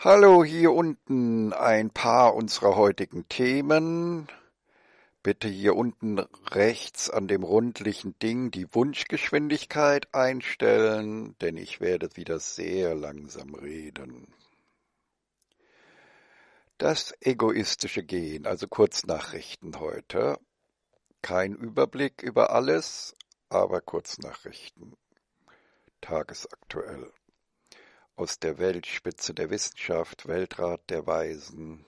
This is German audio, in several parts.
Hallo hier unten ein paar unserer heutigen Themen. Bitte hier unten rechts an dem rundlichen Ding die Wunschgeschwindigkeit einstellen, denn ich werde wieder sehr langsam reden. Das egoistische Gehen, also Kurznachrichten heute. Kein Überblick über alles, aber Kurznachrichten. Tagesaktuell aus der Weltspitze der Wissenschaft, Weltrat der Weisen,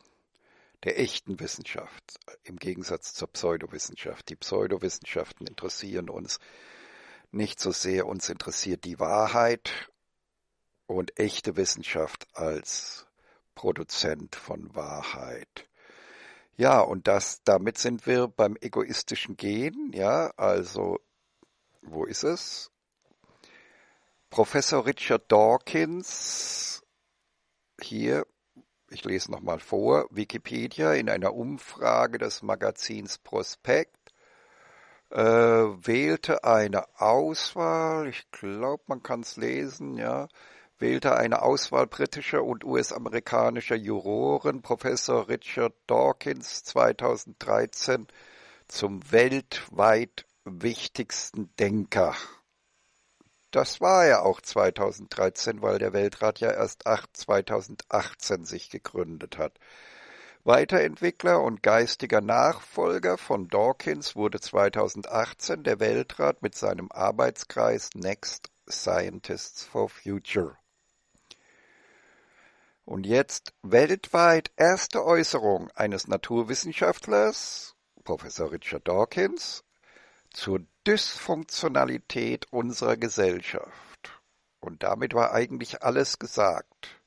der echten Wissenschaft, im Gegensatz zur Pseudowissenschaft. Die Pseudowissenschaften interessieren uns nicht so sehr, uns interessiert die Wahrheit und echte Wissenschaft als Produzent von Wahrheit. Ja, und das, damit sind wir beim egoistischen Gehen, ja, also, wo ist es? Professor Richard Dawkins, hier, ich lese nochmal vor, Wikipedia in einer Umfrage des Magazins Prospekt äh, wählte eine Auswahl, ich glaube, man kann es lesen, ja, wählte eine Auswahl britischer und US-amerikanischer Juroren Professor Richard Dawkins 2013 zum weltweit wichtigsten Denker. Das war ja auch 2013, weil der Weltrat ja erst 2018 sich gegründet hat. Weiterentwickler und geistiger Nachfolger von Dawkins wurde 2018 der Weltrat mit seinem Arbeitskreis Next Scientists for Future. Und jetzt weltweit erste Äußerung eines Naturwissenschaftlers, Professor Richard Dawkins, zur Dysfunktionalität unserer Gesellschaft. Und damit war eigentlich alles gesagt.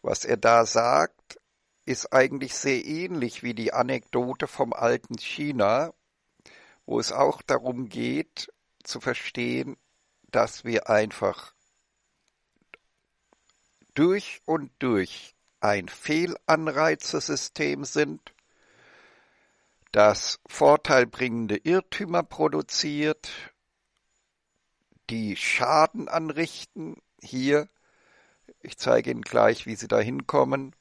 Was er da sagt, ist eigentlich sehr ähnlich wie die Anekdote vom alten China, wo es auch darum geht zu verstehen, dass wir einfach durch und durch ein Fehlanreizesystem sind das vorteilbringende Irrtümer produziert, die Schaden anrichten. Hier, ich zeige Ihnen gleich, wie Sie da hinkommen.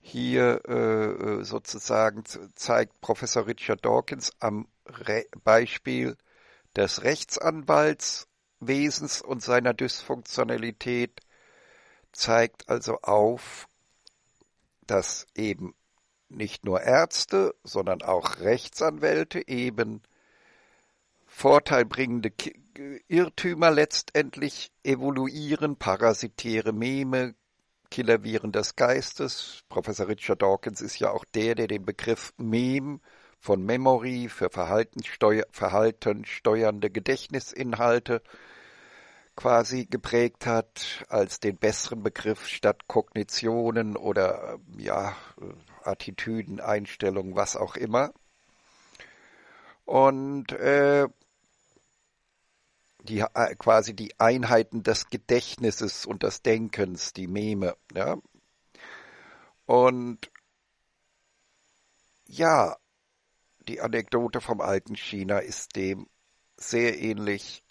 Hier äh, äh sozusagen zeigt Professor Richard Dawkins am Re Beispiel des Rechtsanwaltswesens und seiner Dysfunktionalität, zeigt also auf, dass eben nicht nur Ärzte, sondern auch Rechtsanwälte eben vorteilbringende Irrtümer letztendlich evoluieren, parasitäre Meme, Killerviren des Geistes. Professor Richard Dawkins ist ja auch der, der den Begriff Mem von Memory für Verhaltenssteuer, Verhalten steuernde Gedächtnisinhalte quasi geprägt hat als den besseren Begriff statt Kognitionen oder ja Attitüden, Einstellungen, was auch immer. Und äh, die äh, quasi die Einheiten des Gedächtnisses und des Denkens, die Meme. Ja? Und ja, die Anekdote vom alten China ist dem sehr ähnlich.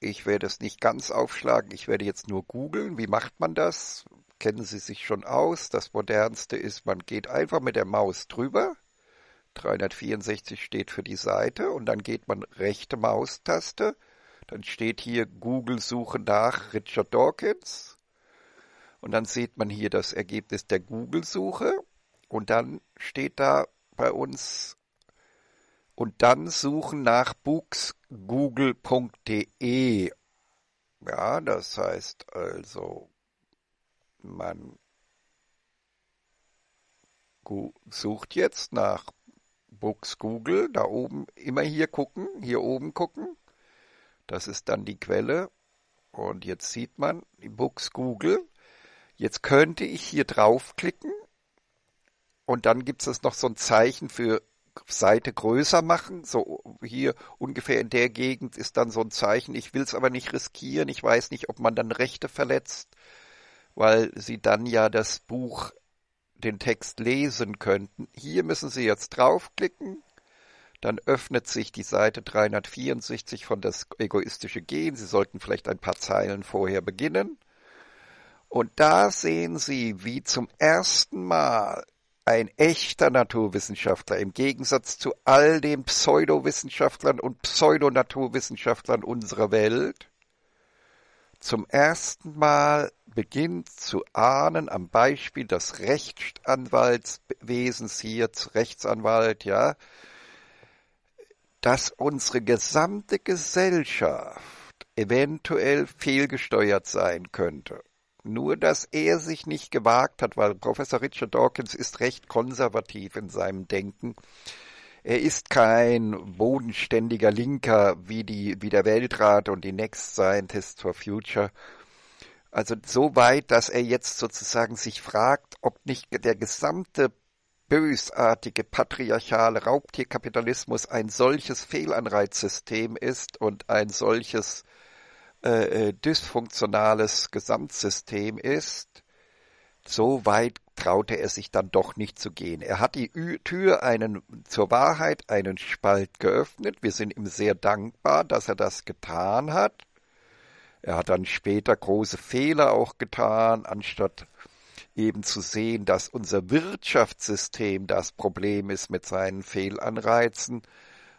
Ich werde es nicht ganz aufschlagen, ich werde jetzt nur googeln, wie macht man das, kennen Sie sich schon aus. Das modernste ist, man geht einfach mit der Maus drüber. 364 steht für die Seite und dann geht man rechte Maustaste. Dann steht hier Google Suche nach Richard Dawkins. Und dann sieht man hier das Ergebnis der Google-Suche. Und dann steht da bei uns und dann suchen nach booksgoogle.de. Ja, das heißt also man sucht jetzt nach Books Google, da oben immer hier gucken, hier oben gucken. Das ist dann die Quelle. Und jetzt sieht man die Books Google. Jetzt könnte ich hier draufklicken und dann gibt es noch so ein Zeichen für Seite größer machen. So hier ungefähr in der Gegend ist dann so ein Zeichen. Ich will es aber nicht riskieren. Ich weiß nicht, ob man dann Rechte verletzt weil sie dann ja das Buch, den Text lesen könnten. Hier müssen Sie jetzt draufklicken, dann öffnet sich die Seite 364 von das egoistische Gehen. Sie sollten vielleicht ein paar Zeilen vorher beginnen. Und da sehen Sie, wie zum ersten Mal ein echter Naturwissenschaftler im Gegensatz zu all den Pseudowissenschaftlern und Pseudonaturwissenschaftlern unserer Welt zum ersten Mal beginnt zu ahnen am Beispiel des Rechtsanwaltswesens hier, Rechtsanwalt, ja, dass unsere gesamte Gesellschaft eventuell fehlgesteuert sein könnte. Nur, dass er sich nicht gewagt hat, weil Professor Richard Dawkins ist recht konservativ in seinem Denken. Er ist kein bodenständiger Linker wie, die, wie der Weltrat und die Next Scientists for Future also so weit, dass er jetzt sozusagen sich fragt, ob nicht der gesamte bösartige patriarchale Raubtierkapitalismus ein solches Fehlanreizsystem ist und ein solches äh, äh dysfunktionales Gesamtsystem ist, so weit traute er sich dann doch nicht zu gehen. Er hat die Tür einen, zur Wahrheit einen Spalt geöffnet. Wir sind ihm sehr dankbar, dass er das getan hat. Er hat dann später große Fehler auch getan, anstatt eben zu sehen, dass unser Wirtschaftssystem das Problem ist mit seinen Fehlanreizen,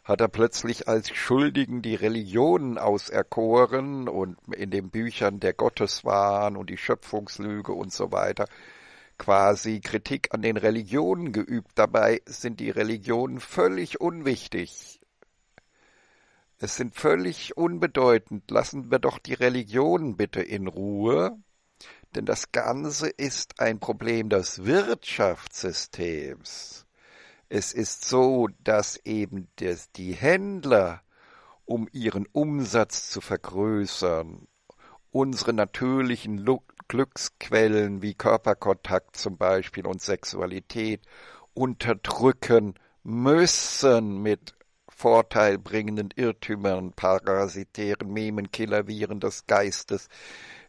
hat er plötzlich als Schuldigen die Religionen auserkoren und in den Büchern der Gotteswahn und die Schöpfungslüge und so weiter quasi Kritik an den Religionen geübt. Dabei sind die Religionen völlig unwichtig. Es sind völlig unbedeutend. Lassen wir doch die Religionen bitte in Ruhe. Denn das Ganze ist ein Problem des Wirtschaftssystems. Es ist so, dass eben die Händler, um ihren Umsatz zu vergrößern, unsere natürlichen Glücksquellen wie Körperkontakt zum Beispiel und Sexualität unterdrücken müssen mit vorteilbringenden Irrtümern, parasitären Memen, Killerviren des Geistes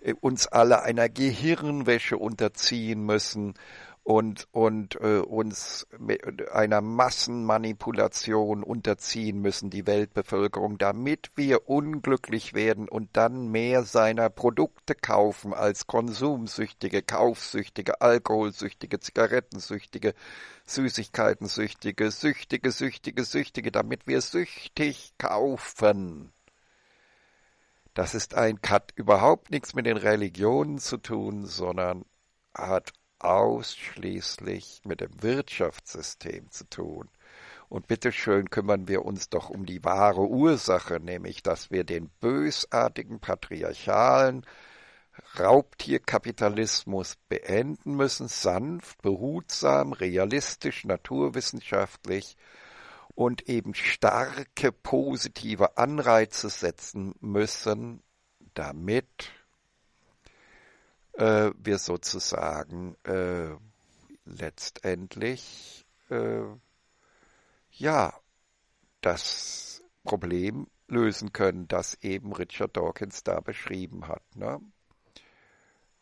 äh, uns alle einer Gehirnwäsche unterziehen müssen und, und äh, uns mit einer Massenmanipulation unterziehen müssen, die Weltbevölkerung, damit wir unglücklich werden und dann mehr seiner Produkte kaufen als Konsumsüchtige, Kaufsüchtige, Alkoholsüchtige, Zigarettensüchtige, Süßigkeitensüchtige, Süchtige, Süchtige, Süchtige, damit wir süchtig kaufen. Das ist ein, hat überhaupt nichts mit den Religionen zu tun, sondern hat ausschließlich mit dem Wirtschaftssystem zu tun. Und bitteschön kümmern wir uns doch um die wahre Ursache, nämlich dass wir den bösartigen patriarchalen Raubtierkapitalismus beenden müssen, sanft, behutsam, realistisch, naturwissenschaftlich und eben starke positive Anreize setzen müssen, damit äh, wir sozusagen äh, letztendlich äh, ja das Problem lösen können, das eben Richard Dawkins da beschrieben hat. Ne?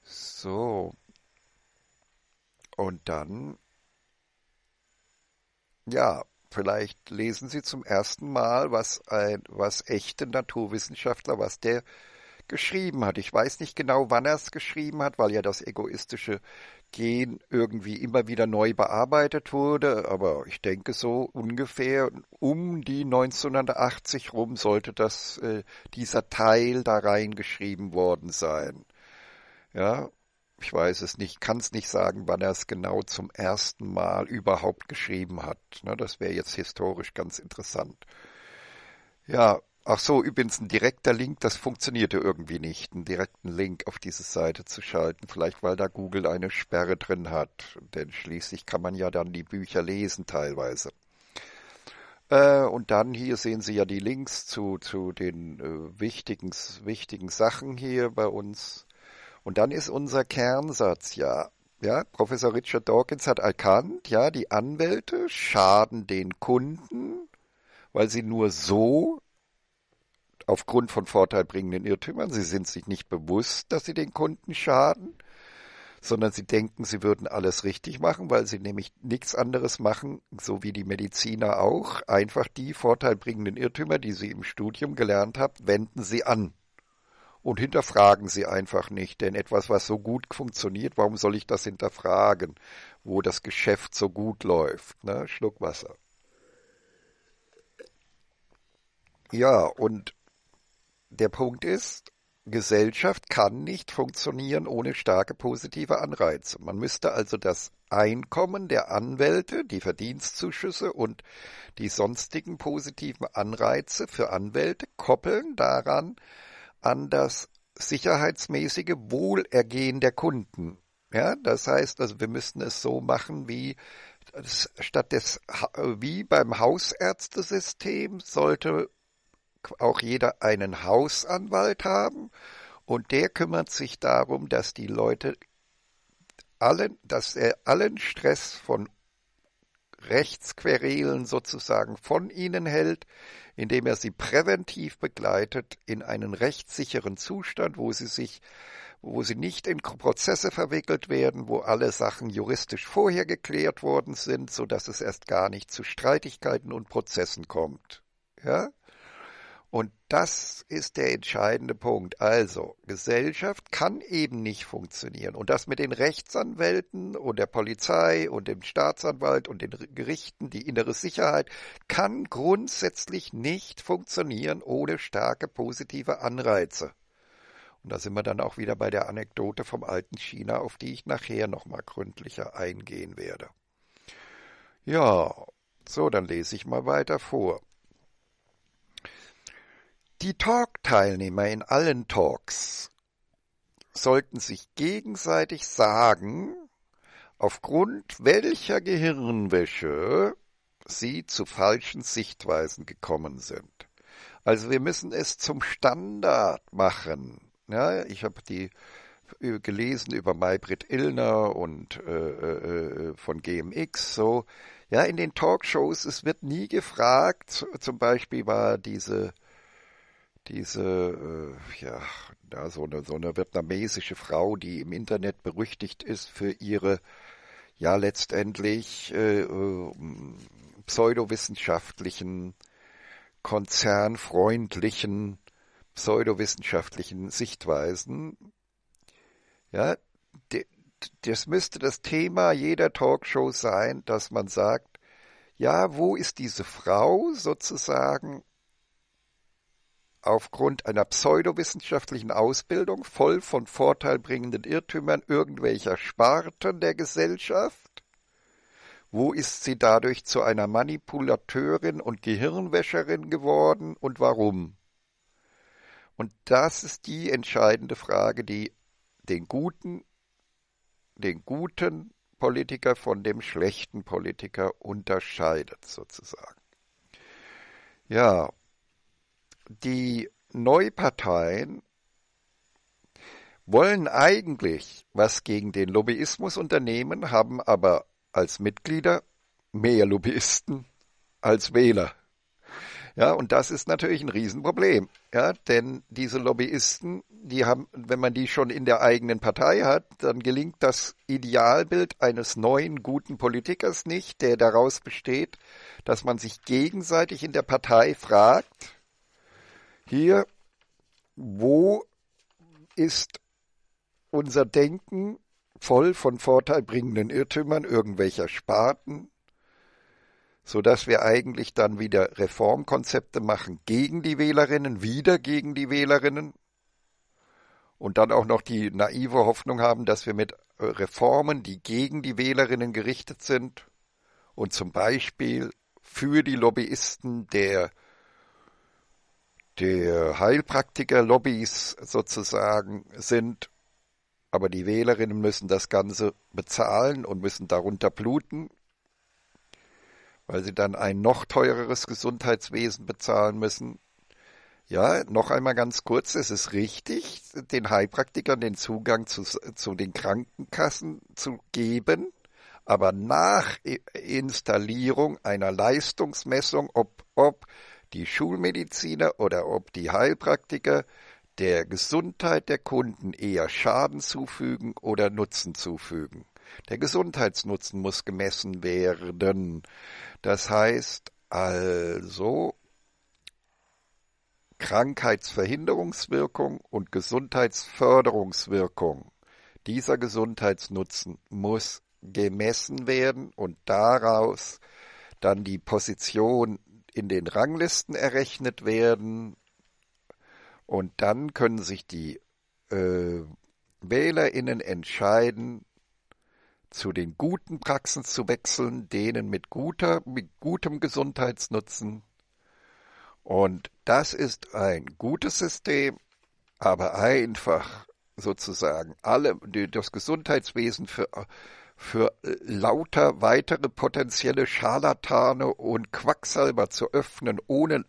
So. Und dann, ja, vielleicht lesen Sie zum ersten Mal, was ein, was echte Naturwissenschaftler, was der geschrieben hat. Ich weiß nicht genau, wann er es geschrieben hat, weil ja das egoistische Gen irgendwie immer wieder neu bearbeitet wurde, aber ich denke so ungefähr um die 1980 rum sollte das äh, dieser Teil da reingeschrieben worden sein. Ja, ich weiß es nicht, kann es nicht sagen, wann er es genau zum ersten Mal überhaupt geschrieben hat. Ne, das wäre jetzt historisch ganz interessant. Ja, Ach so, übrigens ein direkter Link, das funktionierte irgendwie nicht, einen direkten Link auf diese Seite zu schalten. Vielleicht weil da Google eine Sperre drin hat, denn schließlich kann man ja dann die Bücher lesen teilweise. Äh, und dann hier sehen Sie ja die Links zu, zu den äh, wichtigen, wichtigen Sachen hier bei uns. Und dann ist unser Kernsatz ja, ja, Professor Richard Dawkins hat erkannt, ja, die Anwälte schaden den Kunden, weil sie nur so aufgrund von vorteilbringenden Irrtümern. Sie sind sich nicht bewusst, dass sie den Kunden schaden, sondern sie denken, sie würden alles richtig machen, weil sie nämlich nichts anderes machen, so wie die Mediziner auch. Einfach die vorteilbringenden Irrtümer, die sie im Studium gelernt haben, wenden sie an und hinterfragen sie einfach nicht. Denn etwas, was so gut funktioniert, warum soll ich das hinterfragen, wo das Geschäft so gut läuft? Ne? Schluck Wasser. Ja, und der Punkt ist, Gesellschaft kann nicht funktionieren ohne starke positive Anreize. Man müsste also das Einkommen der Anwälte, die Verdienstzuschüsse und die sonstigen positiven Anreize für Anwälte koppeln daran an das sicherheitsmäßige Wohlergehen der Kunden. Ja, das heißt, also wir müssen es so machen wie statt des wie beim Hausärztesystem sollte auch jeder einen Hausanwalt haben und der kümmert sich darum, dass die Leute allen, dass er allen Stress von Rechtsquerelen sozusagen von ihnen hält, indem er sie präventiv begleitet in einen rechtssicheren Zustand, wo sie sich, wo sie nicht in Prozesse verwickelt werden, wo alle Sachen juristisch vorher geklärt worden sind, so dass es erst gar nicht zu Streitigkeiten und Prozessen kommt. Ja? Und das ist der entscheidende Punkt. Also, Gesellschaft kann eben nicht funktionieren. Und das mit den Rechtsanwälten und der Polizei und dem Staatsanwalt und den Gerichten, die innere Sicherheit, kann grundsätzlich nicht funktionieren ohne starke positive Anreize. Und da sind wir dann auch wieder bei der Anekdote vom alten China, auf die ich nachher nochmal gründlicher eingehen werde. Ja, so, dann lese ich mal weiter vor. Die Talk-Teilnehmer in allen Talks sollten sich gegenseitig sagen, aufgrund welcher Gehirnwäsche sie zu falschen Sichtweisen gekommen sind. Also wir müssen es zum Standard machen. Ja, ich habe die äh, gelesen über Maybrit Illner und äh, äh, äh von GMX so. Ja, in den Talkshows, es wird nie gefragt, zum Beispiel war diese diese, äh, ja, da so eine, so eine vietnamesische Frau, die im Internet berüchtigt ist für ihre, ja, letztendlich äh, äh pseudowissenschaftlichen, konzernfreundlichen, pseudowissenschaftlichen Sichtweisen. Ja, de, das müsste das Thema jeder Talkshow sein, dass man sagt, ja, wo ist diese Frau sozusagen aufgrund einer pseudowissenschaftlichen Ausbildung voll von vorteilbringenden Irrtümern irgendwelcher Sparten der Gesellschaft? Wo ist sie dadurch zu einer Manipulateurin und Gehirnwäscherin geworden und warum? Und das ist die entscheidende Frage, die den guten, den guten Politiker von dem schlechten Politiker unterscheidet, sozusagen. Ja, die Neuparteien wollen eigentlich was gegen den Lobbyismus unternehmen, haben aber als Mitglieder mehr Lobbyisten als Wähler. Ja, und das ist natürlich ein Riesenproblem. Ja, denn diese Lobbyisten, die haben, wenn man die schon in der eigenen Partei hat, dann gelingt das Idealbild eines neuen guten Politikers nicht, der daraus besteht, dass man sich gegenseitig in der Partei fragt, hier, wo ist unser Denken voll von vorteilbringenden Irrtümern irgendwelcher Sparten, sodass wir eigentlich dann wieder Reformkonzepte machen gegen die Wählerinnen, wieder gegen die Wählerinnen und dann auch noch die naive Hoffnung haben, dass wir mit Reformen, die gegen die Wählerinnen gerichtet sind und zum Beispiel für die Lobbyisten der die äh, Heilpraktiker-Lobbys sozusagen sind, aber die Wählerinnen müssen das Ganze bezahlen und müssen darunter bluten, weil sie dann ein noch teureres Gesundheitswesen bezahlen müssen. Ja, noch einmal ganz kurz, es ist richtig, den Heilpraktikern den Zugang zu, zu den Krankenkassen zu geben, aber nach Installierung einer Leistungsmessung, ob, ob die Schulmediziner oder ob die Heilpraktiker der Gesundheit der Kunden eher Schaden zufügen oder Nutzen zufügen. Der Gesundheitsnutzen muss gemessen werden. Das heißt also Krankheitsverhinderungswirkung und Gesundheitsförderungswirkung. Dieser Gesundheitsnutzen muss gemessen werden und daraus dann die Position in den Ranglisten errechnet werden. Und dann können sich die äh, WählerInnen entscheiden, zu den guten Praxen zu wechseln, denen mit, guter, mit gutem Gesundheitsnutzen. Und das ist ein gutes System, aber einfach sozusagen alle, das Gesundheitswesen für für äh, lauter weitere potenzielle Scharlatane und Quacksalber zu öffnen, ohne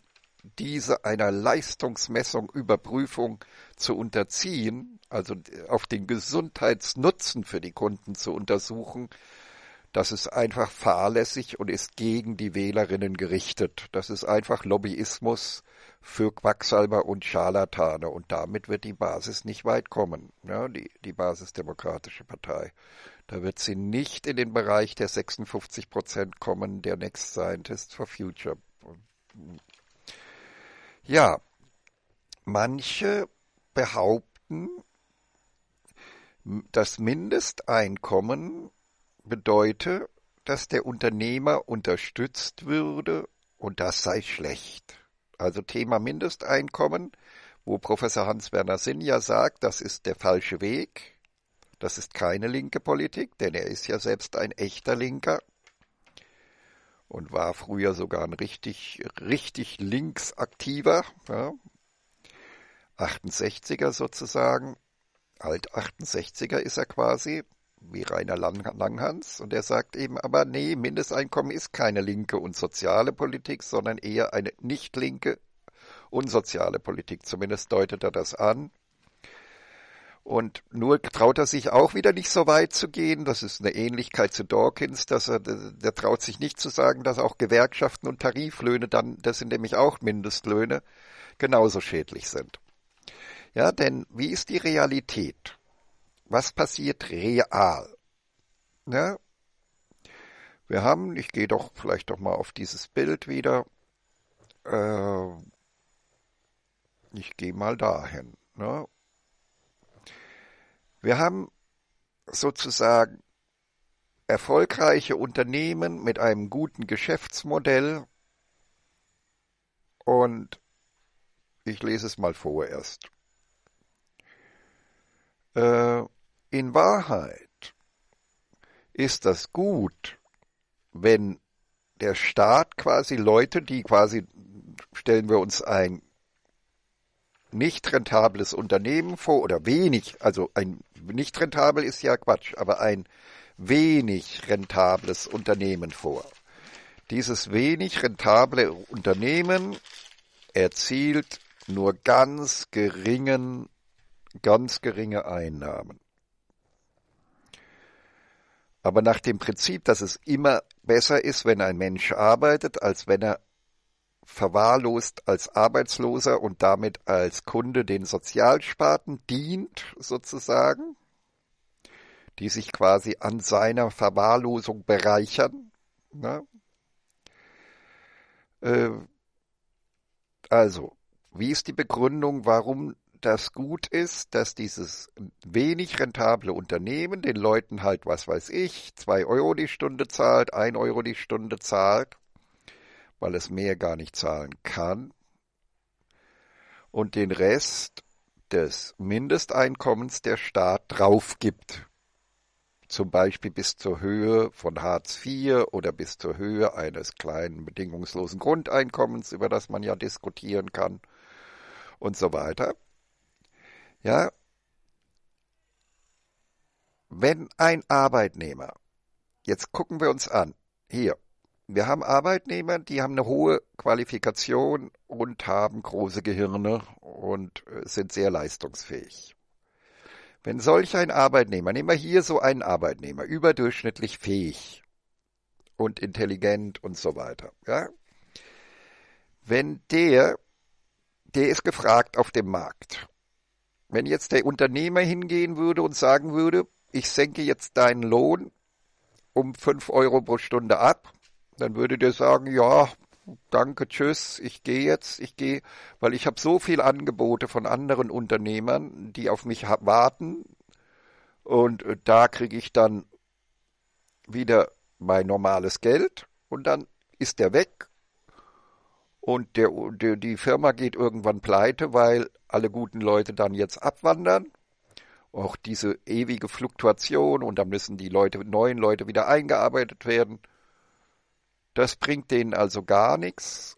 diese einer Leistungsmessung, Überprüfung zu unterziehen, also äh, auf den Gesundheitsnutzen für die Kunden zu untersuchen, das ist einfach fahrlässig und ist gegen die Wählerinnen gerichtet. Das ist einfach Lobbyismus für Quacksalber und Scharlatane. Und damit wird die Basis nicht weit kommen, ja, ne? die, die basisdemokratische Partei. Da wird sie nicht in den Bereich der 56 Prozent kommen, der Next Scientist for Future. Ja, manche behaupten, das Mindesteinkommen bedeute, dass der Unternehmer unterstützt würde und das sei schlecht. Also Thema Mindesteinkommen, wo Professor Hans-Werner Sinn ja sagt, das ist der falsche Weg. Das ist keine linke Politik, denn er ist ja selbst ein echter Linker und war früher sogar ein richtig, richtig linksaktiver, ja, 68er sozusagen, alt 68er ist er quasi, wie Rainer Langhans, und er sagt eben aber, nee, Mindesteinkommen ist keine linke und soziale Politik, sondern eher eine nicht linke und soziale Politik. Zumindest deutet er das an. Und nur traut er sich auch wieder nicht so weit zu gehen. Das ist eine Ähnlichkeit zu Dawkins, dass er, der traut sich nicht zu sagen, dass auch Gewerkschaften und Tariflöhne dann, das sind nämlich auch Mindestlöhne, genauso schädlich sind. Ja, denn wie ist die Realität? Was passiert real? Ja, wir haben, ich gehe doch vielleicht doch mal auf dieses Bild wieder. Äh, ich gehe mal dahin. Ne? Wir haben sozusagen erfolgreiche Unternehmen mit einem guten Geschäftsmodell und ich lese es mal vorerst. Äh, in Wahrheit ist das gut, wenn der Staat quasi Leute, die quasi, stellen wir uns ein, nicht rentables Unternehmen vor oder wenig, also ein nicht rentabel ist ja Quatsch, aber ein wenig rentables Unternehmen vor. Dieses wenig rentable Unternehmen erzielt nur ganz geringen, ganz geringe Einnahmen. Aber nach dem Prinzip, dass es immer besser ist, wenn ein Mensch arbeitet, als wenn er verwahrlost als Arbeitsloser und damit als Kunde den Sozialsparten dient, sozusagen, die sich quasi an seiner Verwahrlosung bereichern. Ne? Äh, also, wie ist die Begründung, warum das gut ist, dass dieses wenig rentable Unternehmen den Leuten halt, was weiß ich, zwei Euro die Stunde zahlt, ein Euro die Stunde zahlt weil es mehr gar nicht zahlen kann. Und den Rest des Mindesteinkommens der Staat draufgibt. Zum Beispiel bis zur Höhe von Hartz IV oder bis zur Höhe eines kleinen bedingungslosen Grundeinkommens, über das man ja diskutieren kann und so weiter. Ja. Wenn ein Arbeitnehmer, jetzt gucken wir uns an, hier, wir haben Arbeitnehmer, die haben eine hohe Qualifikation und haben große Gehirne und äh, sind sehr leistungsfähig. Wenn solch ein Arbeitnehmer, nehmen wir hier so einen Arbeitnehmer, überdurchschnittlich fähig und intelligent und so weiter, ja, wenn der, der ist gefragt auf dem Markt. Wenn jetzt der Unternehmer hingehen würde und sagen würde, ich senke jetzt deinen Lohn um 5 Euro pro Stunde ab, dann würdet ihr sagen, ja, danke, tschüss, ich gehe jetzt, ich gehe, weil ich habe so viel Angebote von anderen Unternehmern, die auf mich warten und äh, da kriege ich dann wieder mein normales Geld und dann ist der weg und der, der, die Firma geht irgendwann pleite, weil alle guten Leute dann jetzt abwandern. Auch diese ewige Fluktuation und dann müssen die Leute, neuen Leute wieder eingearbeitet werden. Das bringt denen also gar nichts.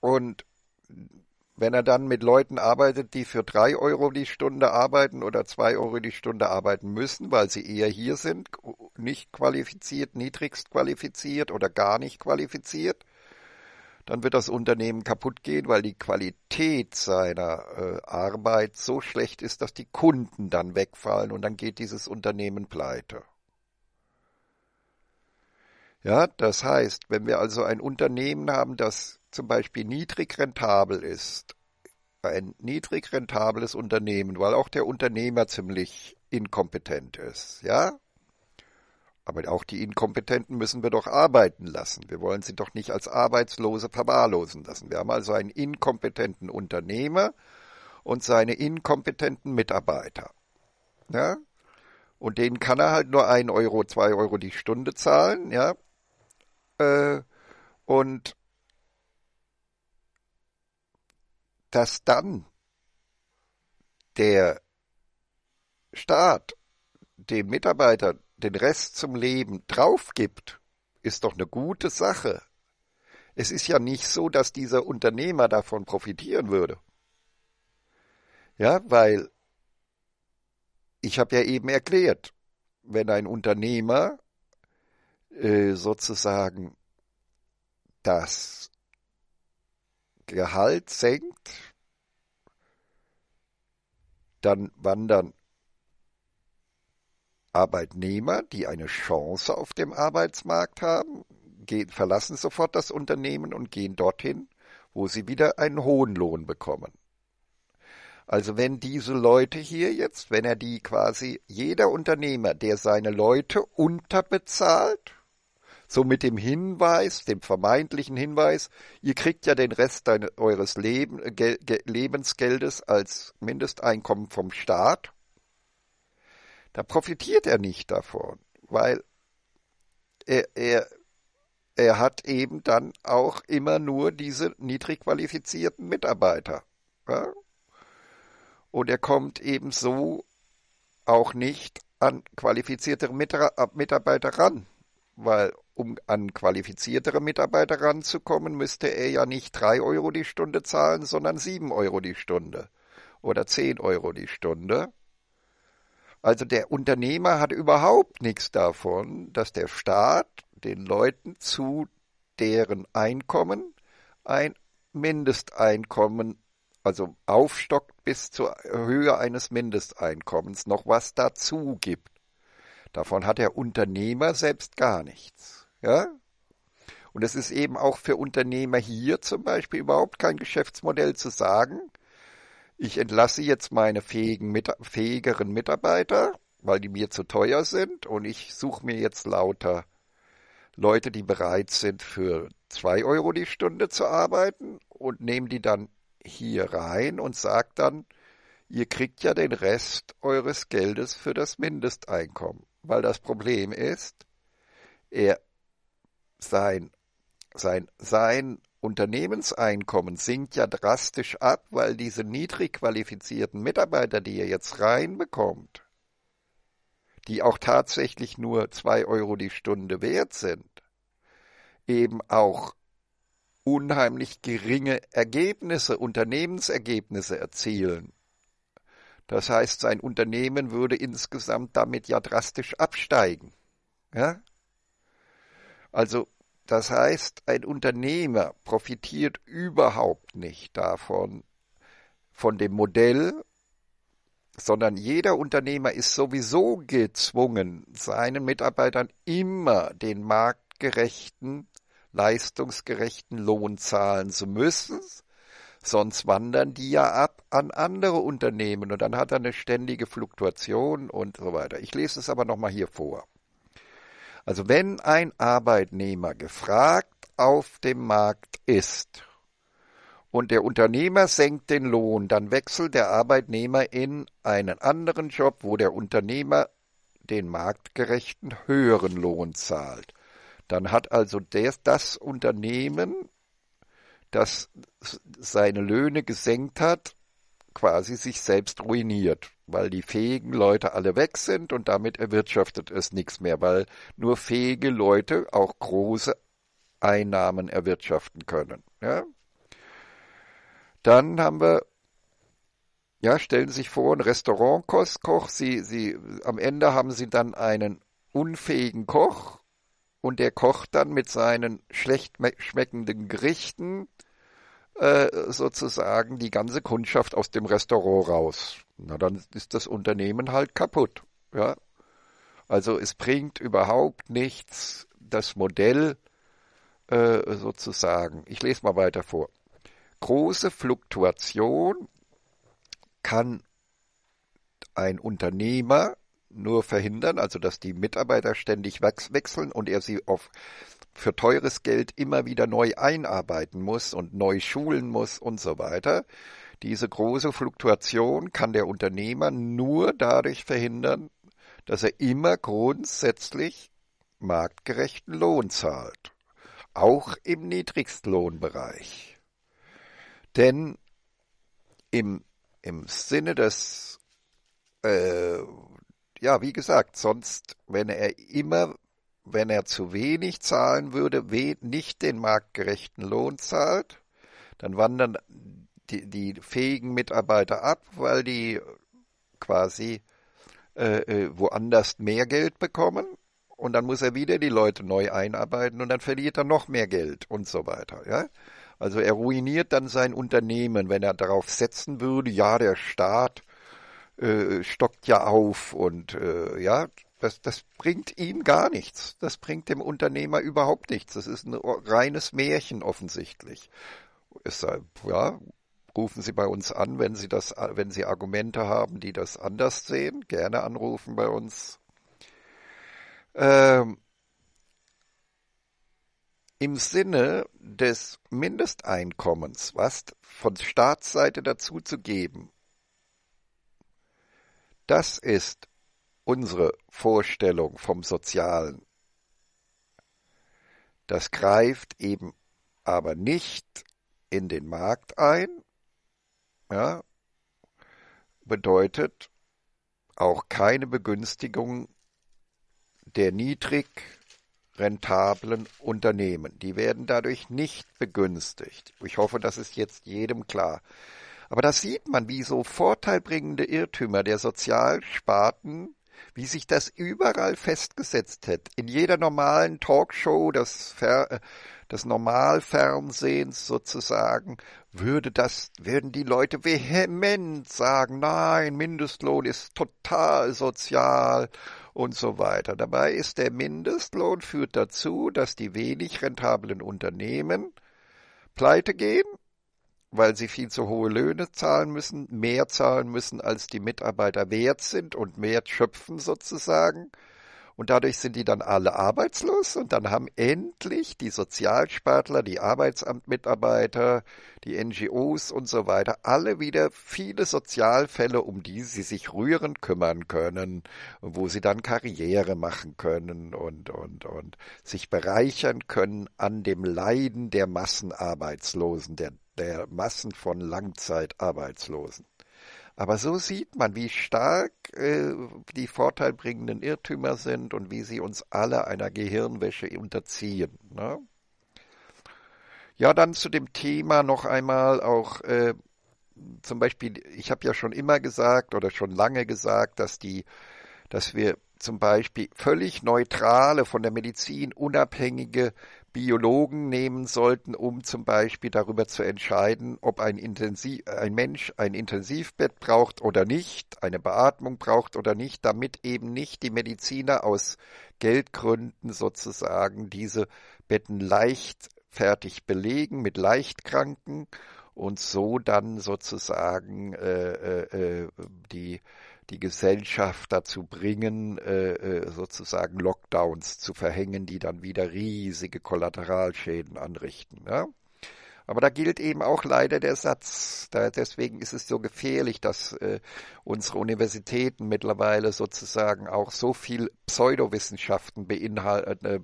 Und wenn er dann mit Leuten arbeitet, die für drei Euro die Stunde arbeiten oder zwei Euro die Stunde arbeiten müssen, weil sie eher hier sind, nicht qualifiziert, niedrigst qualifiziert oder gar nicht qualifiziert, dann wird das Unternehmen kaputt gehen, weil die Qualität seiner äh, Arbeit so schlecht ist, dass die Kunden dann wegfallen und dann geht dieses Unternehmen pleite. Ja, das heißt, wenn wir also ein Unternehmen haben, das zum Beispiel niedrig rentabel ist, ein niedrig rentables Unternehmen, weil auch der Unternehmer ziemlich inkompetent ist, ja? Aber auch die Inkompetenten müssen wir doch arbeiten lassen. Wir wollen sie doch nicht als Arbeitslose verwahrlosen lassen. Wir haben also einen inkompetenten Unternehmer und seine inkompetenten Mitarbeiter. Ja? Und denen kann er halt nur 1 Euro, 2 Euro die Stunde zahlen, ja? äh, und dass dann der Staat dem Mitarbeiter den Rest zum Leben drauf gibt, ist doch eine gute Sache. Es ist ja nicht so, dass dieser Unternehmer davon profitieren würde. Ja, weil ich habe ja eben erklärt, wenn ein Unternehmer äh, sozusagen das Gehalt senkt, dann wandern Arbeitnehmer, die eine Chance auf dem Arbeitsmarkt haben, gehen, verlassen sofort das Unternehmen und gehen dorthin, wo sie wieder einen hohen Lohn bekommen. Also wenn diese Leute hier jetzt, wenn er die quasi, jeder Unternehmer, der seine Leute unterbezahlt, so mit dem Hinweis, dem vermeintlichen Hinweis, ihr kriegt ja den Rest deines, eures Leben, Lebensgeldes als Mindesteinkommen vom Staat. Da profitiert er nicht davon, weil er, er, er hat eben dann auch immer nur diese niedrig qualifizierten Mitarbeiter. Ja? Und er kommt eben so auch nicht an qualifizierte Mitarbeiter ran, weil um an qualifiziertere Mitarbeiter ranzukommen, müsste er ja nicht drei Euro die Stunde zahlen, sondern sieben Euro die Stunde oder zehn Euro die Stunde. Also der Unternehmer hat überhaupt nichts davon, dass der Staat den Leuten zu deren Einkommen ein Mindesteinkommen, also aufstockt bis zur Höhe eines Mindesteinkommens, noch was dazu gibt. Davon hat der Unternehmer selbst gar nichts. Ja? Und es ist eben auch für Unternehmer hier zum Beispiel überhaupt kein Geschäftsmodell zu sagen, ich entlasse jetzt meine fähigen, fähigeren Mitarbeiter, weil die mir zu teuer sind und ich suche mir jetzt lauter Leute, die bereit sind, für zwei Euro die Stunde zu arbeiten und nehme die dann hier rein und sage dann, ihr kriegt ja den Rest eures Geldes für das Mindesteinkommen, weil das Problem ist, er sein, sein, sein Unternehmenseinkommen sinkt ja drastisch ab, weil diese niedrig qualifizierten Mitarbeiter, die er jetzt reinbekommt, die auch tatsächlich nur 2 Euro die Stunde wert sind, eben auch unheimlich geringe Ergebnisse, Unternehmensergebnisse erzielen. Das heißt, sein Unternehmen würde insgesamt damit ja drastisch absteigen. Ja? Also das heißt, ein Unternehmer profitiert überhaupt nicht davon, von dem Modell, sondern jeder Unternehmer ist sowieso gezwungen, seinen Mitarbeitern immer den marktgerechten, leistungsgerechten Lohn zahlen zu müssen, sonst wandern die ja ab an andere Unternehmen und dann hat er eine ständige Fluktuation und so weiter. Ich lese es aber nochmal hier vor. Also wenn ein Arbeitnehmer gefragt auf dem Markt ist und der Unternehmer senkt den Lohn, dann wechselt der Arbeitnehmer in einen anderen Job, wo der Unternehmer den marktgerechten höheren Lohn zahlt. Dann hat also der, das Unternehmen, das seine Löhne gesenkt hat, quasi sich selbst ruiniert, weil die fähigen Leute alle weg sind und damit erwirtschaftet es nichts mehr, weil nur fähige Leute auch große Einnahmen erwirtschaften können. Ja? Dann haben wir, ja, stellen Sie sich vor, ein Restaurantkoch, Sie, Sie, am Ende haben Sie dann einen unfähigen Koch und der kocht dann mit seinen schlecht schmeckenden Gerichten äh, sozusagen die ganze Kundschaft aus dem Restaurant raus. Na, dann ist das Unternehmen halt kaputt. Ja? Also es bringt überhaupt nichts, das Modell äh, sozusagen. Ich lese mal weiter vor. Große Fluktuation kann ein Unternehmer nur verhindern, also dass die Mitarbeiter ständig wechseln und er sie auf für teures Geld immer wieder neu einarbeiten muss und neu schulen muss und so weiter. Diese große Fluktuation kann der Unternehmer nur dadurch verhindern, dass er immer grundsätzlich marktgerechten Lohn zahlt, auch im Niedrigstlohnbereich. Denn im, im Sinne des, äh, ja, wie gesagt, sonst, wenn er immer wenn er zu wenig zahlen würde, nicht den marktgerechten Lohn zahlt, dann wandern die, die fähigen Mitarbeiter ab, weil die quasi äh, äh, woanders mehr Geld bekommen und dann muss er wieder die Leute neu einarbeiten und dann verliert er noch mehr Geld und so weiter. Ja? Also er ruiniert dann sein Unternehmen, wenn er darauf setzen würde, ja, der Staat äh, stockt ja auf und äh, ja, das, das bringt ihm gar nichts. Das bringt dem Unternehmer überhaupt nichts. Das ist ein reines Märchen offensichtlich. Ist, ja, rufen Sie bei uns an, wenn Sie, das, wenn Sie Argumente haben, die das anders sehen. Gerne anrufen bei uns. Ähm, Im Sinne des Mindesteinkommens, was von Staatsseite dazu zu geben, das ist unsere Vorstellung vom Sozialen. Das greift eben aber nicht in den Markt ein, ja, bedeutet auch keine Begünstigung der niedrig rentablen Unternehmen. Die werden dadurch nicht begünstigt. Ich hoffe, das ist jetzt jedem klar. Aber das sieht man, wie so vorteilbringende Irrtümer der Sozialsparten wie sich das überall festgesetzt hat. In jeder normalen Talkshow des, Fer äh, des Normalfernsehens sozusagen würde das, würden die Leute vehement sagen, nein, Mindestlohn ist total sozial und so weiter. Dabei ist der Mindestlohn führt dazu, dass die wenig rentablen Unternehmen pleite gehen weil sie viel zu hohe Löhne zahlen müssen, mehr zahlen müssen, als die Mitarbeiter wert sind und mehr schöpfen sozusagen. Und dadurch sind die dann alle arbeitslos und dann haben endlich die Sozialspartler, die Arbeitsamtmitarbeiter, die NGOs und so weiter alle wieder viele Sozialfälle, um die sie sich rührend kümmern können und wo sie dann Karriere machen können und, und, und sich bereichern können an dem Leiden der Massenarbeitslosen, der der Massen von Langzeitarbeitslosen. Aber so sieht man, wie stark äh, die vorteilbringenden Irrtümer sind und wie sie uns alle einer Gehirnwäsche unterziehen. Ne? Ja, dann zu dem Thema noch einmal auch äh, zum Beispiel, ich habe ja schon immer gesagt oder schon lange gesagt, dass die, dass wir zum Beispiel völlig neutrale, von der Medizin unabhängige Biologen nehmen sollten, um zum Beispiel darüber zu entscheiden, ob ein, Intensiv, ein Mensch ein Intensivbett braucht oder nicht, eine Beatmung braucht oder nicht, damit eben nicht die Mediziner aus Geldgründen sozusagen diese Betten leichtfertig belegen mit Leichtkranken und so dann sozusagen äh, äh, äh die die Gesellschaft dazu bringen, äh, äh, sozusagen Lockdowns zu verhängen, die dann wieder riesige Kollateralschäden anrichten. Ja? Aber da gilt eben auch leider der Satz. deswegen ist es so gefährlich, dass äh, unsere Universitäten mittlerweile sozusagen auch so viel Pseudowissenschaften äh,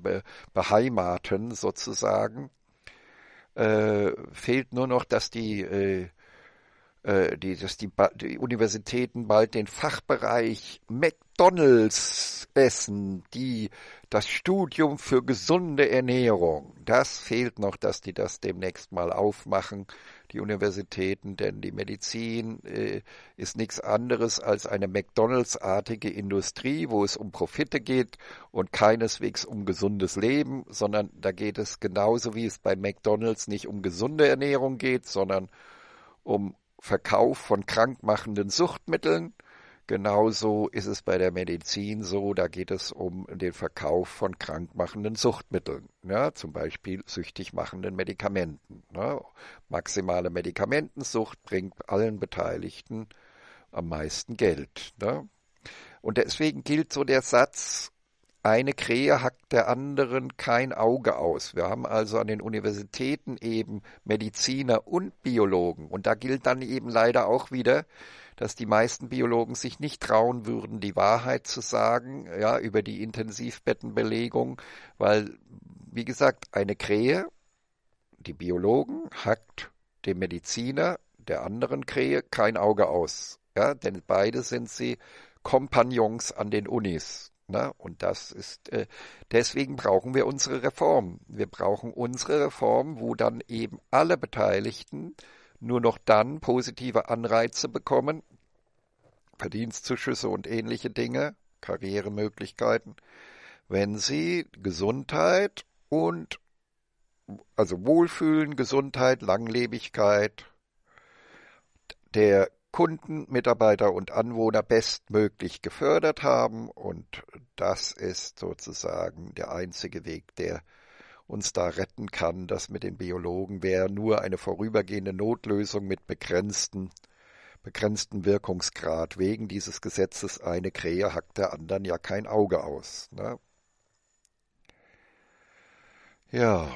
beheimaten, sozusagen. Äh, fehlt nur noch, dass die äh, äh, die, dass die, die, Universitäten bald den Fachbereich McDonalds essen, die das Studium für gesunde Ernährung. Das fehlt noch, dass die das demnächst mal aufmachen, die Universitäten, denn die Medizin äh, ist nichts anderes als eine McDonalds-artige Industrie, wo es um Profite geht und keineswegs um gesundes Leben, sondern da geht es genauso wie es bei McDonalds nicht um gesunde Ernährung geht, sondern um Verkauf von krankmachenden Suchtmitteln. Genauso ist es bei der Medizin so, da geht es um den Verkauf von krankmachenden Suchtmitteln, ja, ne? zum Beispiel süchtig machenden Medikamenten. Ne. Maximale Medikamentensucht bringt allen Beteiligten am meisten Geld. Ne. Und deswegen gilt so der Satz, eine Krähe hackt der anderen kein Auge aus. Wir haben also an den Universitäten eben Mediziner und Biologen. Und da gilt dann eben leider auch wieder, dass die meisten Biologen sich nicht trauen würden, die Wahrheit zu sagen, ja, über die Intensivbettenbelegung, weil, wie gesagt, eine Krähe, die Biologen, hackt dem Mediziner der anderen Krähe kein Auge aus. Ja, denn beide sind sie Kompagnons an den Unis. Na, und das ist äh, deswegen brauchen wir unsere Reform. Wir brauchen unsere Reform, wo dann eben alle Beteiligten nur noch dann positive Anreize bekommen, Verdienstzuschüsse und ähnliche Dinge, Karrieremöglichkeiten, wenn sie Gesundheit und also Wohlfühlen, Gesundheit, Langlebigkeit der Kunden, Mitarbeiter und Anwohner bestmöglich gefördert haben. Und das ist sozusagen der einzige Weg, der uns da retten kann. Das mit den Biologen wäre nur eine vorübergehende Notlösung mit begrenzten, begrenzten Wirkungsgrad. Wegen dieses Gesetzes eine Krähe hackt der anderen ja kein Auge aus. Ne? Ja,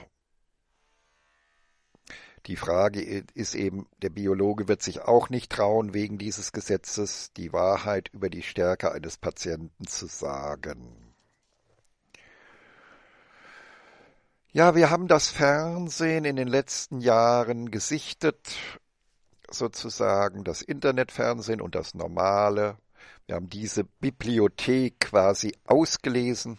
die Frage ist eben, der Biologe wird sich auch nicht trauen, wegen dieses Gesetzes die Wahrheit über die Stärke eines Patienten zu sagen. Ja, wir haben das Fernsehen in den letzten Jahren gesichtet, sozusagen das Internetfernsehen und das normale. Wir haben diese Bibliothek quasi ausgelesen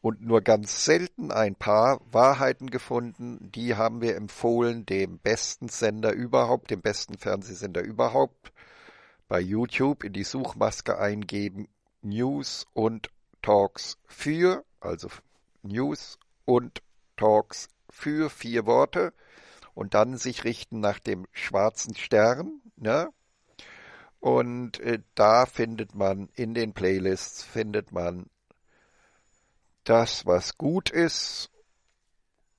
und nur ganz selten ein paar Wahrheiten gefunden. Die haben wir empfohlen dem besten Sender überhaupt, dem besten Fernsehsender überhaupt. Bei YouTube in die Suchmaske eingeben News und Talks für, also News und Talks für vier Worte und dann sich richten nach dem schwarzen Stern. Ne? Und äh, da findet man in den Playlists, findet man das, was gut ist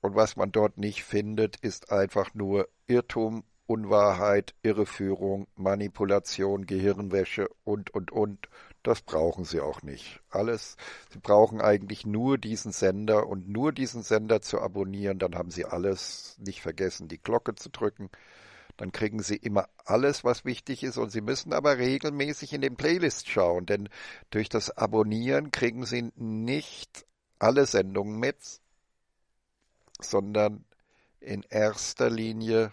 und was man dort nicht findet, ist einfach nur Irrtum, Unwahrheit, Irreführung, Manipulation, Gehirnwäsche und, und, und. Das brauchen sie auch nicht. Alles, sie brauchen eigentlich nur diesen Sender und nur diesen Sender zu abonnieren, dann haben sie alles. Nicht vergessen, die Glocke zu drücken. Dann kriegen sie immer alles, was wichtig ist und sie müssen aber regelmäßig in den Playlist schauen, denn durch das Abonnieren kriegen sie nicht alle Sendungen mit, sondern in erster Linie,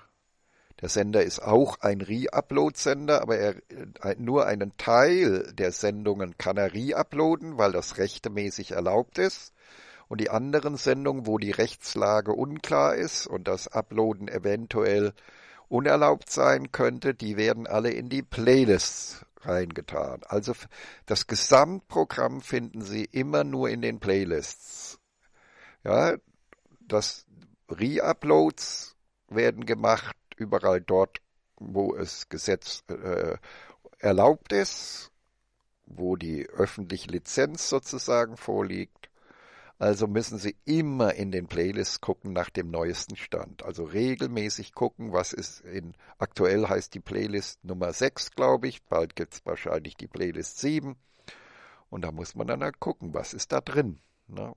der Sender ist auch ein Re-Upload-Sender, aber er, äh, nur einen Teil der Sendungen kann er re-uploaden, weil das rechtmäßig erlaubt ist. Und die anderen Sendungen, wo die Rechtslage unklar ist und das Uploaden eventuell unerlaubt sein könnte, die werden alle in die Playlists reingetan. Also das Gesamtprogramm finden Sie immer nur in den Playlists. Ja, das Reuploads werden gemacht überall dort, wo es Gesetz äh, erlaubt ist, wo die öffentliche Lizenz sozusagen vorliegt also müssen Sie immer in den Playlists gucken nach dem neuesten Stand. Also regelmäßig gucken, was ist in, aktuell heißt die Playlist Nummer 6, glaube ich. Bald gibt es wahrscheinlich die Playlist 7. Und da muss man dann halt gucken, was ist da drin. Ne?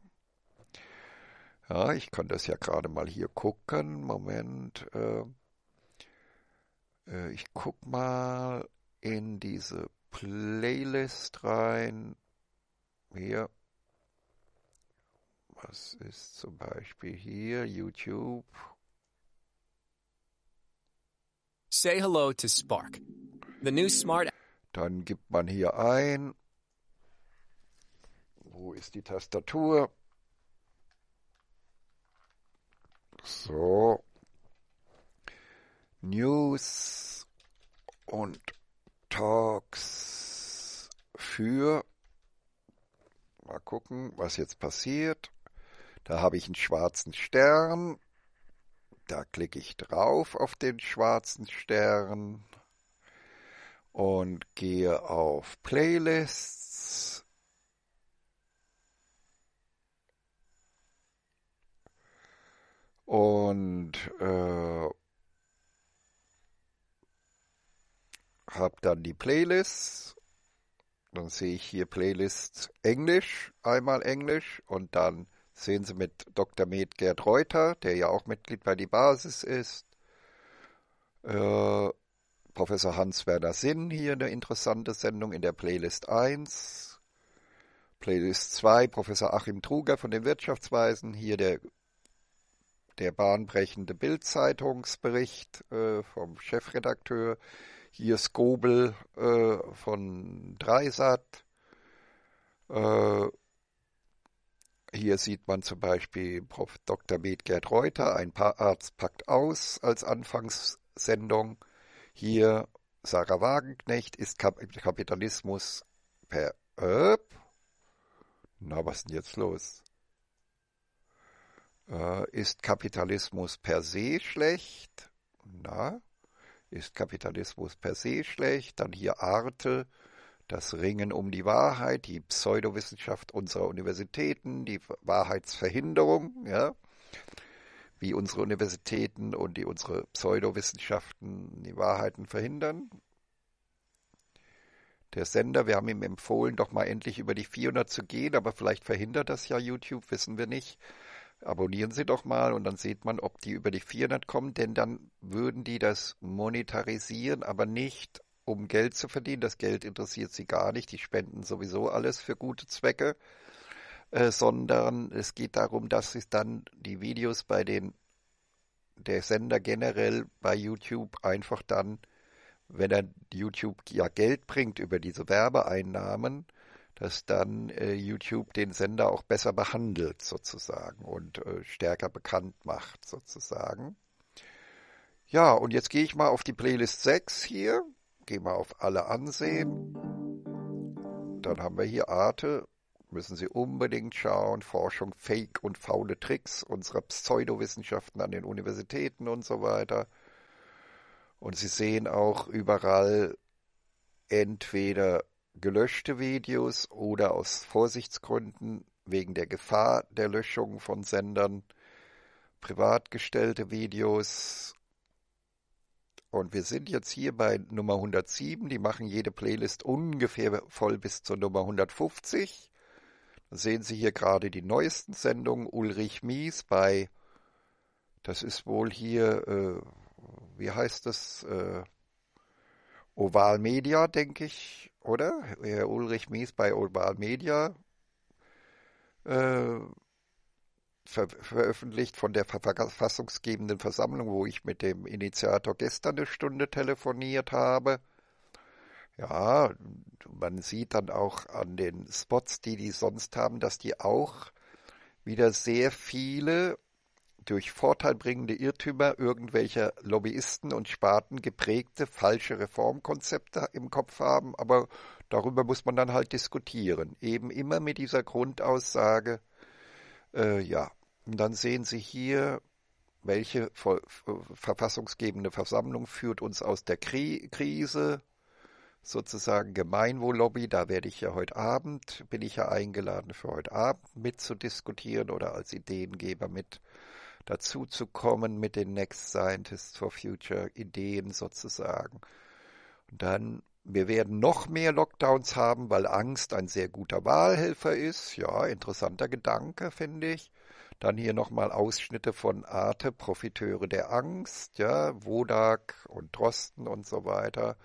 Ja, ich kann das ja gerade mal hier gucken. Moment. Äh, äh, ich gucke mal in diese Playlist rein. Hier. Was ist zum Beispiel hier YouTube? Say hello to Spark, the new smart. Dann gibt man hier ein. Wo ist die Tastatur? So. News und Talks für. Mal gucken, was jetzt passiert. Da habe ich einen schwarzen Stern. Da klicke ich drauf auf den schwarzen Stern und gehe auf Playlists. Und äh, habe dann die Playlists. Dann sehe ich hier Playlists Englisch, einmal Englisch und dann sehen Sie mit Dr. Med Gerd Reuter, der ja auch Mitglied bei die Basis ist. Äh, Professor Hans-Werner Sinn hier eine interessante Sendung in der Playlist 1. Playlist 2, Professor Achim Truger von den Wirtschaftsweisen, hier der, der bahnbrechende Bild-Zeitungsbericht äh, vom Chefredakteur. Hier Skobel äh, von Dreisat. Äh, hier sieht man zum Beispiel Prof. Dr. Medgerd Reuter, ein Paar Arzt packt aus als Anfangssendung. Hier Sarah Wagenknecht ist Kap Kapitalismus per Öp. Na, was ist denn jetzt los? Äh, ist Kapitalismus per se schlecht? Na, ist Kapitalismus per se schlecht? Dann hier Arte das Ringen um die Wahrheit, die Pseudowissenschaft unserer Universitäten, die Wahrheitsverhinderung, ja, wie unsere Universitäten und die, unsere Pseudowissenschaften die Wahrheiten verhindern. Der Sender, wir haben ihm empfohlen, doch mal endlich über die 400 zu gehen, aber vielleicht verhindert das ja YouTube, wissen wir nicht. Abonnieren Sie doch mal und dann sieht man, ob die über die 400 kommen, denn dann würden die das monetarisieren, aber nicht um Geld zu verdienen. Das Geld interessiert sie gar nicht. Die spenden sowieso alles für gute Zwecke. Äh, sondern es geht darum, dass es dann die Videos bei den der Sender generell bei YouTube einfach dann, wenn er YouTube ja Geld bringt über diese Werbeeinnahmen, dass dann äh, YouTube den Sender auch besser behandelt sozusagen und äh, stärker bekannt macht sozusagen. Ja, und jetzt gehe ich mal auf die Playlist 6 hier. Gehen wir auf alle ansehen. Dann haben wir hier Arte. Müssen Sie unbedingt schauen. Forschung, Fake und faule Tricks unserer Pseudowissenschaften an den Universitäten und so weiter. Und Sie sehen auch überall entweder gelöschte Videos oder aus Vorsichtsgründen wegen der Gefahr der Löschung von Sendern privat gestellte Videos und wir sind jetzt hier bei Nummer 107. Die machen jede Playlist ungefähr voll bis zur Nummer 150. Dann sehen Sie hier gerade die neuesten Sendungen. Ulrich Mies bei, das ist wohl hier, äh, wie heißt das? Äh, Oval Media, denke ich, oder? Herr Ulrich Mies bei Oval Media. Äh, ver veröffentlicht von der verfassungsgebenden Versammlung, wo ich mit dem Initiator gestern eine Stunde telefoniert habe. Ja, man sieht dann auch an den Spots, die die sonst haben, dass die auch wieder sehr viele durch vorteilbringende Irrtümer irgendwelcher Lobbyisten und Sparten geprägte falsche Reformkonzepte im Kopf haben, aber darüber muss man dann halt diskutieren. Eben immer mit dieser Grundaussage, äh, ja, und dann sehen Sie hier, welche verfassungsgebende Versammlung führt uns aus der Kri Krise, sozusagen Gemeinwohllobby, da werde ich ja heute Abend, bin ich ja eingeladen für heute Abend mitzudiskutieren oder als Ideengeber mit dazu zu kommen mit den Next Scientists for Future Ideen sozusagen. Und dann, wir werden noch mehr Lockdowns haben, weil Angst ein sehr guter Wahlhelfer ist. Ja, interessanter Gedanke, finde ich. Dann hier nochmal Ausschnitte von Arte, Profiteure der Angst, ja, Wodak und Drosten und so weiter.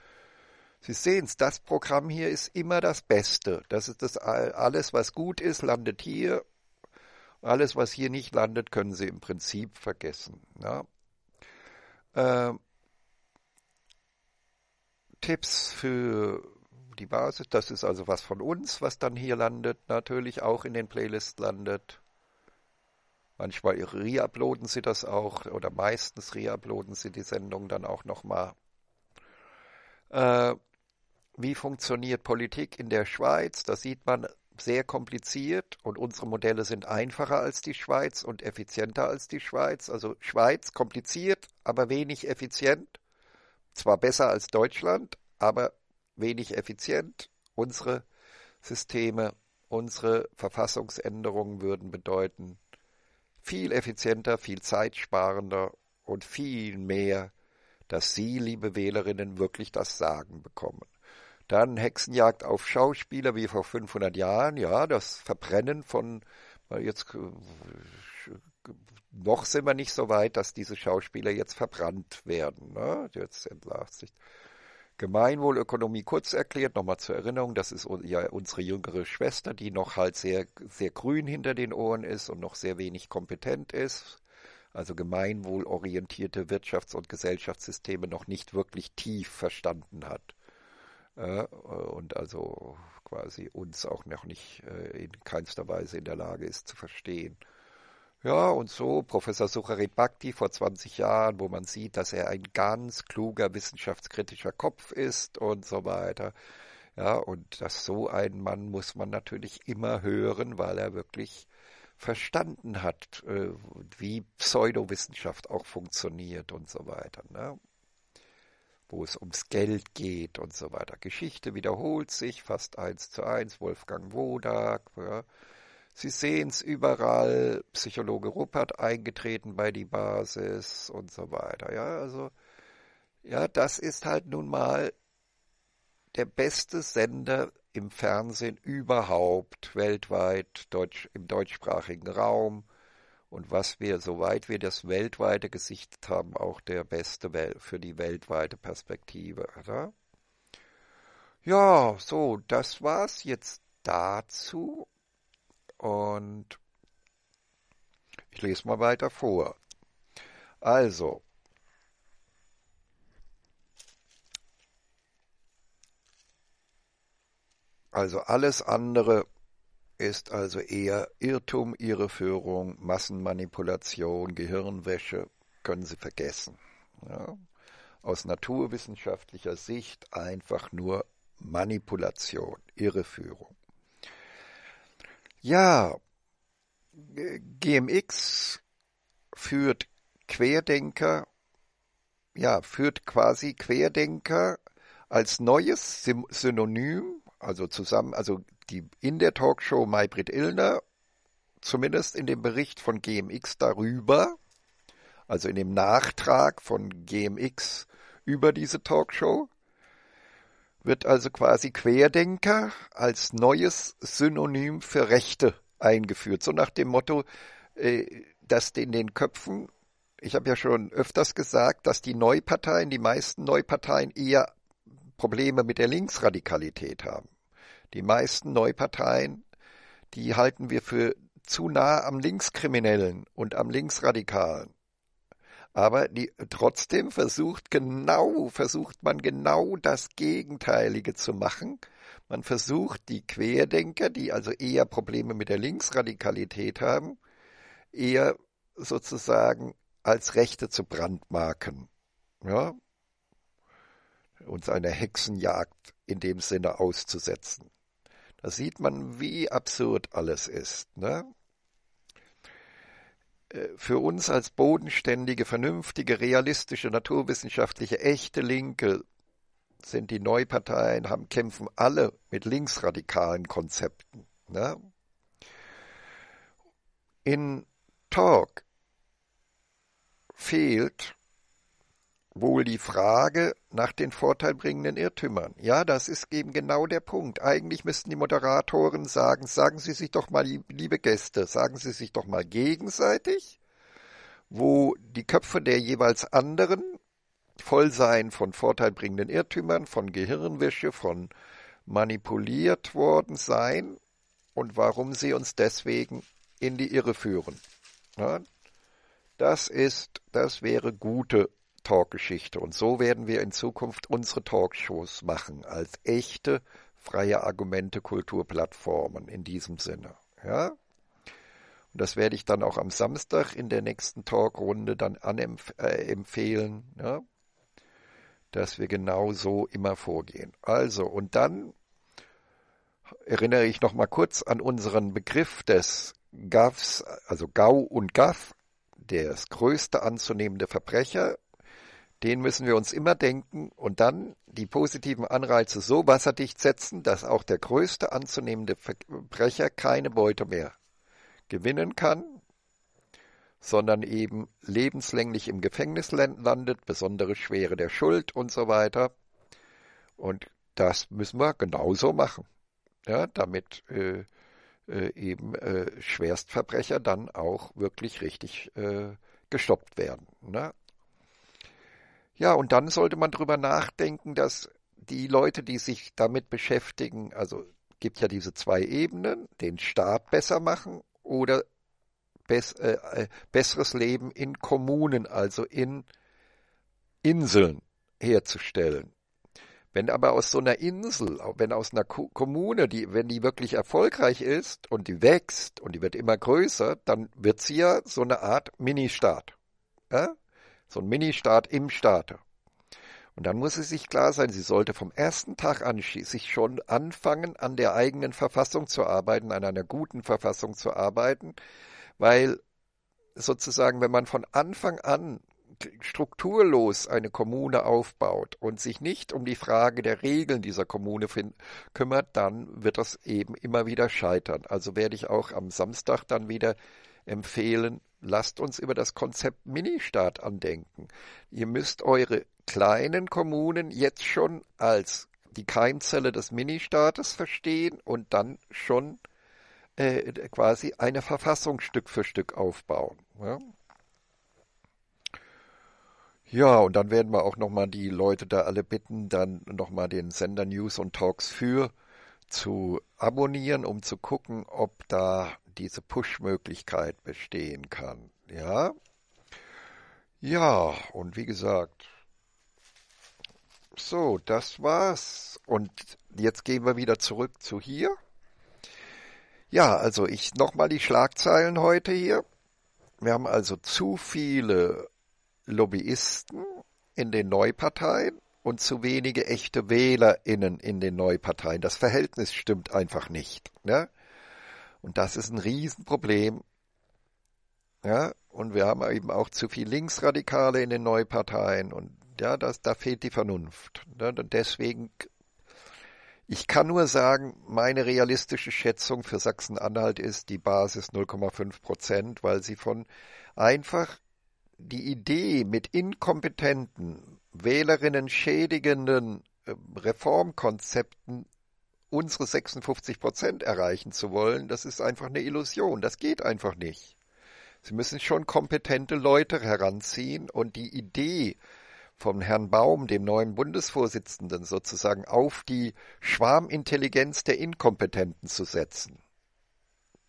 Sie sehen es, das Programm hier ist immer das Beste. Das ist das alles, was gut ist, landet hier. Alles, was hier nicht landet, können Sie im Prinzip vergessen. Ja. Äh, Tipps für die Basis, das ist also was von uns, was dann hier landet, natürlich auch in den Playlists landet. Manchmal reuploaden sie das auch oder meistens reuploaden sie die Sendung dann auch nochmal. Äh, wie funktioniert Politik in der Schweiz? Da sieht man sehr kompliziert und unsere Modelle sind einfacher als die Schweiz und effizienter als die Schweiz. Also Schweiz kompliziert, aber wenig effizient. Zwar besser als Deutschland, aber wenig effizient. Unsere Systeme, unsere Verfassungsänderungen würden bedeuten, viel effizienter, viel zeitsparender und viel mehr, dass Sie, liebe Wählerinnen, wirklich das Sagen bekommen. Dann Hexenjagd auf Schauspieler wie vor 500 Jahren, ja, das Verbrennen von, jetzt äh, noch sind wir nicht so weit, dass diese Schauspieler jetzt verbrannt werden, ne? jetzt entlarvt sich. Gemeinwohlökonomie kurz erklärt, nochmal zur Erinnerung, das ist ja unsere jüngere Schwester, die noch halt sehr, sehr grün hinter den Ohren ist und noch sehr wenig kompetent ist. Also gemeinwohlorientierte Wirtschafts- und Gesellschaftssysteme noch nicht wirklich tief verstanden hat. Äh, und also quasi uns auch noch nicht äh, in keinster Weise in der Lage ist zu verstehen. Ja, und so Professor Suchari Bhakti vor 20 Jahren, wo man sieht, dass er ein ganz kluger wissenschaftskritischer Kopf ist und so weiter. Ja, und dass so ein Mann muss man natürlich immer hören, weil er wirklich verstanden hat, äh, wie Pseudowissenschaft auch funktioniert und so weiter. Ne? Wo es ums Geld geht und so weiter. Geschichte wiederholt sich fast eins zu eins. Wolfgang Wodak, ja Sie sehen es überall, Psychologe Ruppert eingetreten bei die Basis und so weiter. Ja, also, ja, das ist halt nun mal der beste Sender im Fernsehen überhaupt weltweit Deutsch, im deutschsprachigen Raum und was wir, soweit wir das weltweite gesichtet haben, auch der beste für die weltweite Perspektive. Oder? Ja, so, das war's jetzt dazu und ich lese mal weiter vor. Also, also alles andere ist also eher Irrtum, Irreführung, Massenmanipulation, Gehirnwäsche, können Sie vergessen. Ja? Aus naturwissenschaftlicher Sicht einfach nur Manipulation, Irreführung. Ja, GMX führt Querdenker, ja, führt quasi Querdenker als neues Synonym, also zusammen, also die in der Talkshow Maybrit Illner, zumindest in dem Bericht von GMX darüber, also in dem Nachtrag von GMX über diese Talkshow, wird also quasi Querdenker als neues Synonym für Rechte eingeführt. So nach dem Motto, äh, dass in den Köpfen, ich habe ja schon öfters gesagt, dass die Neuparteien, die meisten Neuparteien eher Probleme mit der Linksradikalität haben. Die meisten Neuparteien, die halten wir für zu nah am Linkskriminellen und am Linksradikalen. Aber die, trotzdem versucht genau, versucht man genau das Gegenteilige zu machen. Man versucht die Querdenker, die also eher Probleme mit der Linksradikalität haben, eher sozusagen als Rechte zu brandmarken. Ja? Uns einer Hexenjagd in dem Sinne auszusetzen. Da sieht man, wie absurd alles ist. Ne? Äh, für uns als bodenständige, vernünftige, realistische, naturwissenschaftliche, echte Linke sind die Neuparteien, haben, kämpfen alle mit linksradikalen Konzepten. Ne? In Talk fehlt wohl die Frage nach den vorteilbringenden Irrtümern. Ja, das ist eben genau der Punkt. Eigentlich müssten die Moderatoren sagen, sagen Sie sich doch mal, liebe Gäste, sagen Sie sich doch mal gegenseitig, wo die Köpfe der jeweils anderen voll sein von vorteilbringenden Irrtümern, von Gehirnwäsche, von manipuliert worden sein und warum sie uns deswegen in die Irre führen. Ja? Das ist, das wäre gute Talkgeschichte. Und so werden wir in Zukunft unsere Talkshows machen als echte freie Argumente Kulturplattformen in diesem Sinne. Ja? Und das werde ich dann auch am Samstag in der nächsten Talkrunde dann anempfehlen, äh, ja? dass wir genau so immer vorgehen. Also, und dann erinnere ich noch mal kurz an unseren Begriff des GAFs, also GAU und GAF, der größte anzunehmende Verbrecher den müssen wir uns immer denken und dann die positiven Anreize so wasserdicht setzen, dass auch der größte anzunehmende Verbrecher keine Beute mehr gewinnen kann, sondern eben lebenslänglich im Gefängnis landet, besondere Schwere der Schuld und so weiter. Und das müssen wir genauso machen, ja, damit äh, äh, eben äh, Schwerstverbrecher dann auch wirklich richtig äh, gestoppt werden. Ne? Ja, und dann sollte man drüber nachdenken, dass die Leute, die sich damit beschäftigen, also gibt ja diese zwei Ebenen, den Staat besser machen oder bess, äh, äh besseres Leben in Kommunen, also in Inseln herzustellen. Wenn aber aus so einer Insel, wenn aus einer Kommune, die, wenn die wirklich erfolgreich ist und die wächst und die wird immer größer, dann wird sie ja so eine Art Ministaat. Ja? So ein Mini-Staat im Staate. Und dann muss sie sich klar sein, sie sollte vom ersten Tag an sich schon anfangen, an der eigenen Verfassung zu arbeiten, an einer guten Verfassung zu arbeiten, weil sozusagen, wenn man von Anfang an strukturlos eine Kommune aufbaut und sich nicht um die Frage der Regeln dieser Kommune kümmert, dann wird das eben immer wieder scheitern. Also werde ich auch am Samstag dann wieder empfehlen, lasst uns über das Konzept Ministaat andenken. Ihr müsst eure kleinen Kommunen jetzt schon als die Keimzelle des Ministaates verstehen und dann schon äh, quasi eine Verfassung Stück für Stück aufbauen. Ja? Ja, und dann werden wir auch nochmal die Leute da alle bitten, dann nochmal den Sender News und Talks für zu abonnieren, um zu gucken, ob da diese Push-Möglichkeit bestehen kann. Ja, ja, und wie gesagt, so, das war's. Und jetzt gehen wir wieder zurück zu hier. Ja, also ich nochmal die Schlagzeilen heute hier. Wir haben also zu viele Lobbyisten in den Neuparteien und zu wenige echte WählerInnen in den Neuparteien. Das Verhältnis stimmt einfach nicht. Ne? Und das ist ein Riesenproblem. Ja, und wir haben eben auch zu viel Linksradikale in den Neuparteien und ja, das, da fehlt die Vernunft. Ne? Und deswegen, ich kann nur sagen, meine realistische Schätzung für Sachsen-Anhalt ist die Basis 0,5 Prozent, weil sie von einfach die Idee mit inkompetenten, Wählerinnen schädigenden äh, Reformkonzepten unsere 56 Prozent erreichen zu wollen, das ist einfach eine Illusion. Das geht einfach nicht. Sie müssen schon kompetente Leute heranziehen und die Idee von Herrn Baum, dem neuen Bundesvorsitzenden sozusagen, auf die Schwarmintelligenz der Inkompetenten zu setzen.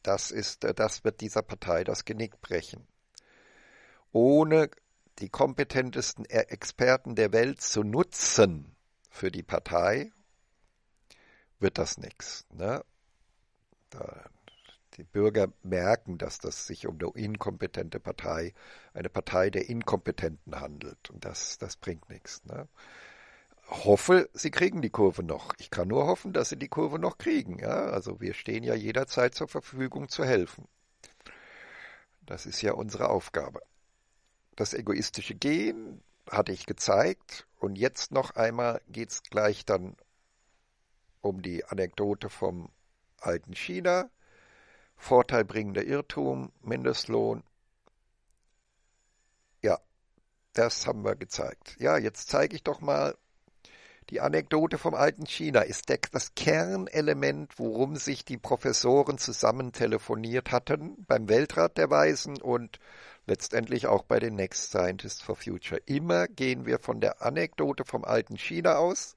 Das ist, äh, das wird dieser Partei das Genick brechen. Ohne die kompetentesten e-, Experten der Welt zu nutzen für die Partei wird das nichts. Ne? Da, die Bürger merken, dass das sich um eine inkompetente Partei, eine Partei der Inkompetenten handelt. Und das, das bringt nichts. Ne? Hoffe, sie kriegen die Kurve noch. Ich kann nur hoffen, dass sie die Kurve noch kriegen. Ja? Also wir stehen ja jederzeit zur Verfügung zu helfen. Das ist ja unsere Aufgabe. Das egoistische Gehen hatte ich gezeigt und jetzt noch einmal geht es gleich dann um die Anekdote vom alten China, vorteilbringender Irrtum, Mindestlohn. Ja, das haben wir gezeigt. Ja, jetzt zeige ich doch mal die Anekdote vom alten China ist der, das Kernelement, worum sich die Professoren zusammen telefoniert hatten beim Weltrat der Weisen und letztendlich auch bei den Next Scientists for Future. Immer gehen wir von der Anekdote vom alten China aus,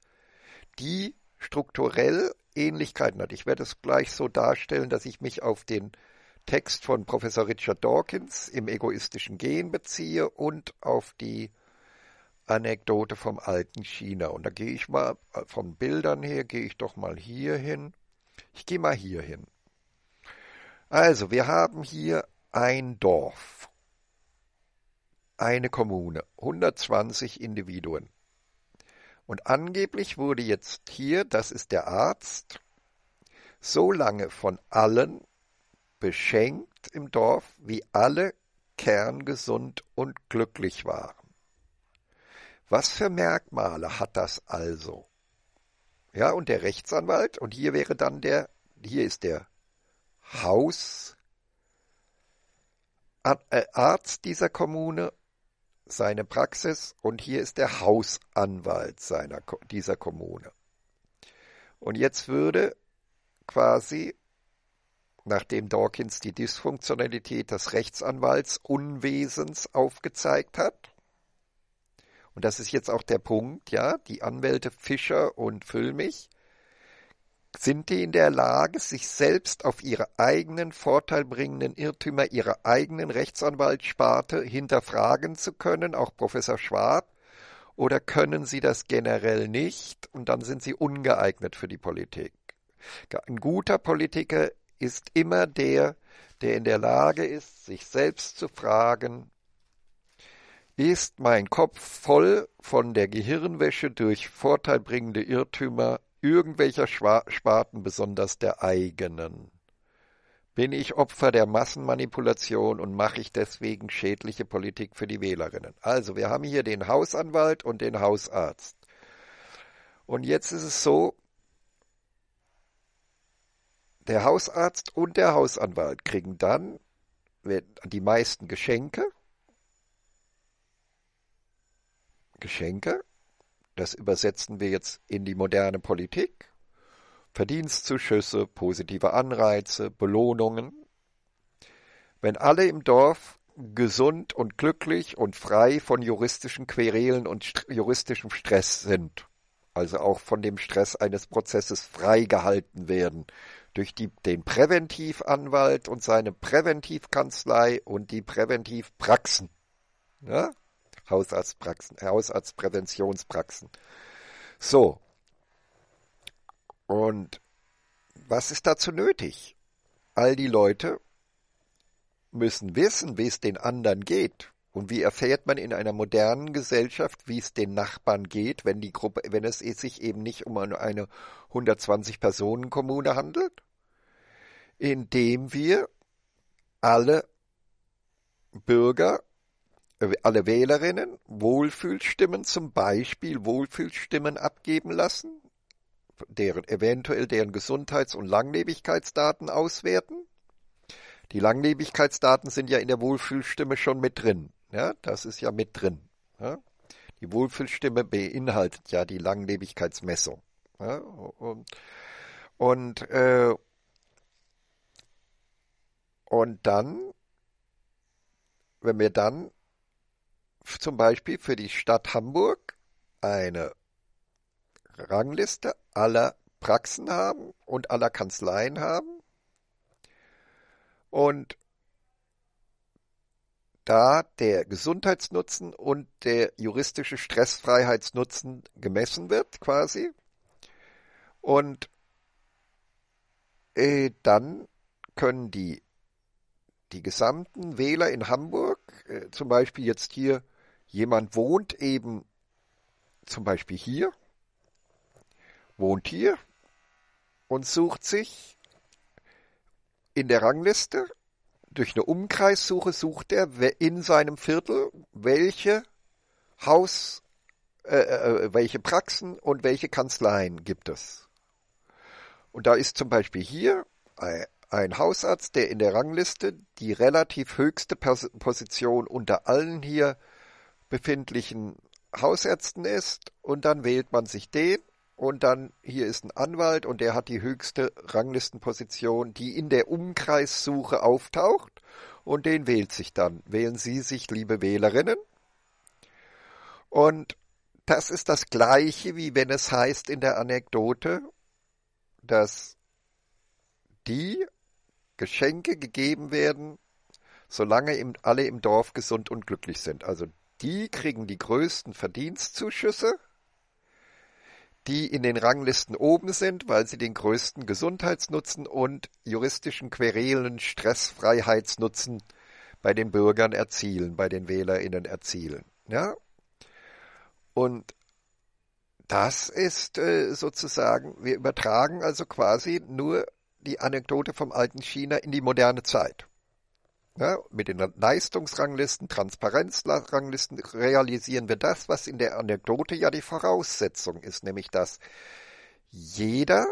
die strukturell Ähnlichkeiten hat. Ich werde es gleich so darstellen, dass ich mich auf den Text von Professor Richard Dawkins im egoistischen Gen beziehe und auf die Anekdote vom alten China. Und da gehe ich mal äh, von Bildern her, gehe ich doch mal hier hin. Ich gehe mal hier hin. Also, wir haben hier ein Dorf, eine Kommune, 120 Individuen. Und angeblich wurde jetzt hier, das ist der Arzt, so lange von allen beschenkt im Dorf, wie alle kerngesund und glücklich waren. Was für Merkmale hat das also? Ja, und der Rechtsanwalt, und hier wäre dann der, hier ist der Hausarzt äh, dieser Kommune seine Praxis und hier ist der Hausanwalt seiner, dieser Kommune. Und jetzt würde quasi, nachdem Dawkins die Dysfunktionalität des Rechtsanwalts Unwesens aufgezeigt hat, und das ist jetzt auch der Punkt, ja, die Anwälte Fischer und Füllmich sind die in der Lage, sich selbst auf ihre eigenen vorteilbringenden Irrtümer ihrer eigenen Rechtsanwaltssparte hinterfragen zu können, auch Professor Schwab? Oder können sie das generell nicht und dann sind sie ungeeignet für die Politik? Ein guter Politiker ist immer der, der in der Lage ist, sich selbst zu fragen, ist mein Kopf voll von der Gehirnwäsche durch vorteilbringende Irrtümer irgendwelcher Sparten, besonders der eigenen? Bin ich Opfer der Massenmanipulation und mache ich deswegen schädliche Politik für die Wählerinnen? Also, wir haben hier den Hausanwalt und den Hausarzt. Und jetzt ist es so, der Hausarzt und der Hausanwalt kriegen dann die meisten Geschenke. Geschenke das übersetzen wir jetzt in die moderne Politik. Verdienstzuschüsse, positive Anreize, Belohnungen. Wenn alle im Dorf gesund und glücklich und frei von juristischen Querelen und st juristischem Stress sind, also auch von dem Stress eines Prozesses freigehalten werden, durch die, den Präventivanwalt und seine Präventivkanzlei und die Präventivpraxen. Ja? Ne? Hausarztpraxen, Hausarztpräventionspraxen. So. Und was ist dazu nötig? All die Leute müssen wissen, wie es den anderen geht. Und wie erfährt man in einer modernen Gesellschaft, wie es den Nachbarn geht, wenn die Gruppe, wenn es sich eben nicht um eine 120-Personen-Kommune handelt? Indem wir alle Bürger äh, alle Wählerinnen Wohlfühlstimmen, zum Beispiel Wohlfühlstimmen abgeben lassen, deren, eventuell deren Gesundheits- und Langlebigkeitsdaten auswerten. Die Langlebigkeitsdaten sind ja in der Wohlfühlstimme schon mit drin. Ja, das ist ja mit drin. Ja? Die Wohlfühlstimme beinhaltet ja die Langlebigkeitsmessung. Ja? Und, und, äh, und dann, wenn wir dann zum Beispiel für die Stadt Hamburg eine Rangliste aller Praxen haben und aller Kanzleien haben. Und da der Gesundheitsnutzen und der juristische Stressfreiheitsnutzen gemessen wird, quasi. Und äh, dann können die, die gesamten Wähler in Hamburg, äh, zum Beispiel jetzt hier Jemand wohnt eben zum Beispiel hier, wohnt hier und sucht sich in der Rangliste durch eine Umkreissuche sucht er in seinem Viertel, welche Haus, äh, äh, äh, welche Praxen und welche Kanzleien gibt es. Und da ist zum Beispiel hier ein Hausarzt, der in der Rangliste die relativ höchste Position unter allen hier befindlichen Hausärzten ist und dann wählt man sich den und dann hier ist ein Anwalt und der hat die höchste Ranglistenposition, die in der Umkreissuche auftaucht und den wählt sich dann. Wählen Sie sich, liebe Wählerinnen. Und das ist das gleiche, wie wenn es heißt in der Anekdote, dass die Geschenke gegeben werden, solange alle im Dorf gesund und glücklich sind. Also die kriegen die größten Verdienstzuschüsse, die in den Ranglisten oben sind, weil sie den größten Gesundheitsnutzen und juristischen Querelen, Stressfreiheitsnutzen bei den Bürgern erzielen, bei den WählerInnen erzielen. Ja? Und das ist äh, sozusagen, wir übertragen also quasi nur die Anekdote vom alten China in die moderne Zeit ja, ne? Mit den Leistungsranglisten, Transparenzranglisten realisieren wir das, was in der Anekdote ja die Voraussetzung ist, nämlich dass jeder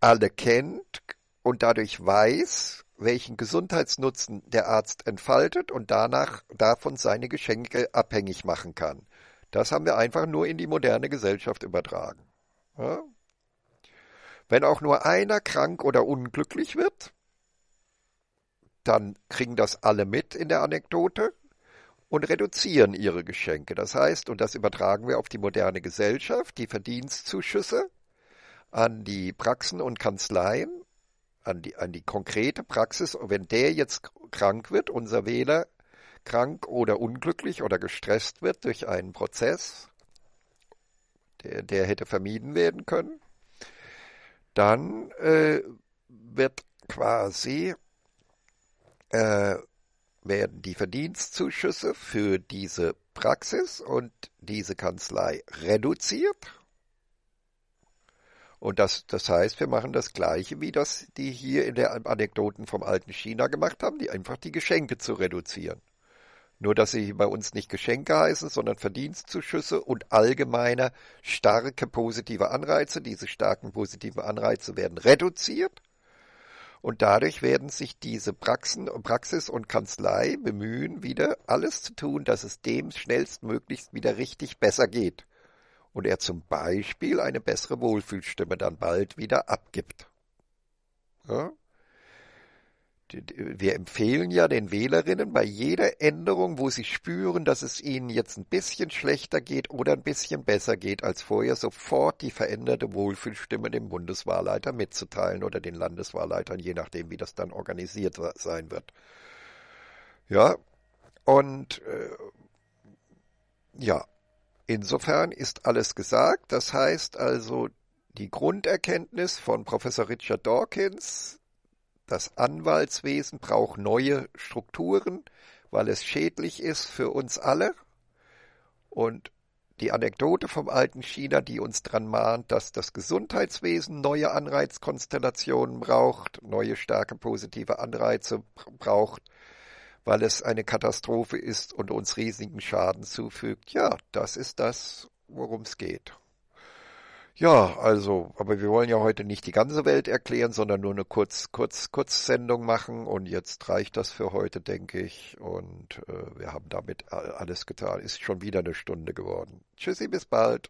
alle kennt und dadurch weiß, welchen Gesundheitsnutzen der Arzt entfaltet und danach davon seine Geschenke abhängig machen kann. Das haben wir einfach nur in die moderne Gesellschaft übertragen. Ja? Wenn auch nur einer krank oder unglücklich wird, dann kriegen das alle mit in der Anekdote und reduzieren ihre Geschenke. Das heißt, und das übertragen wir auf die moderne Gesellschaft, die Verdienstzuschüsse an die Praxen und Kanzleien, an die, an die konkrete Praxis. Und wenn der jetzt krank wird, unser Wähler krank oder unglücklich oder gestresst wird durch einen Prozess, der, der hätte vermieden werden können, dann äh, wird quasi äh, werden die Verdienstzuschüsse für diese Praxis und diese Kanzlei reduziert. Und das, das heißt, wir machen das Gleiche, wie das die hier in der Anekdoten vom alten China gemacht haben, die einfach die Geschenke zu reduzieren. Nur, dass sie bei uns nicht Geschenke heißen, sondern Verdienstzuschüsse und allgemeiner starke positive Anreize. Diese starken positiven Anreize werden reduziert und dadurch werden sich diese Praxen, Praxis und Kanzlei bemühen, wieder alles zu tun, dass es dem schnellstmöglichst wieder richtig besser geht. Und er zum Beispiel eine bessere Wohlfühlstimme dann bald wieder abgibt. Ja? wir empfehlen ja den Wählerinnen bei jeder Änderung, wo sie spüren, dass es ihnen jetzt ein bisschen schlechter geht oder ein bisschen besser geht als vorher, sofort die veränderte Wohlfühlstimme dem Bundeswahlleiter mitzuteilen oder den Landeswahlleitern, je nachdem, wie das dann organisiert sein wird. Ja, und äh, ja, insofern ist alles gesagt. Das heißt also, die Grunderkenntnis von Professor Richard Dawkins, das Anwaltswesen braucht neue Strukturen, weil es schädlich ist für uns alle. Und die Anekdote vom alten China, die uns dran mahnt, dass das Gesundheitswesen neue Anreizkonstellationen braucht, neue starke positive Anreize braucht, weil es eine Katastrophe ist und uns riesigen Schaden zufügt. Ja, das ist das, worum es geht. Ja, also, aber wir wollen ja heute nicht die ganze Welt erklären, sondern nur eine kurz, kurz, kurz Sendung machen. Und jetzt reicht das für heute, denke ich. Und äh, wir haben damit alles getan. Ist schon wieder eine Stunde geworden. Tschüssi, bis bald.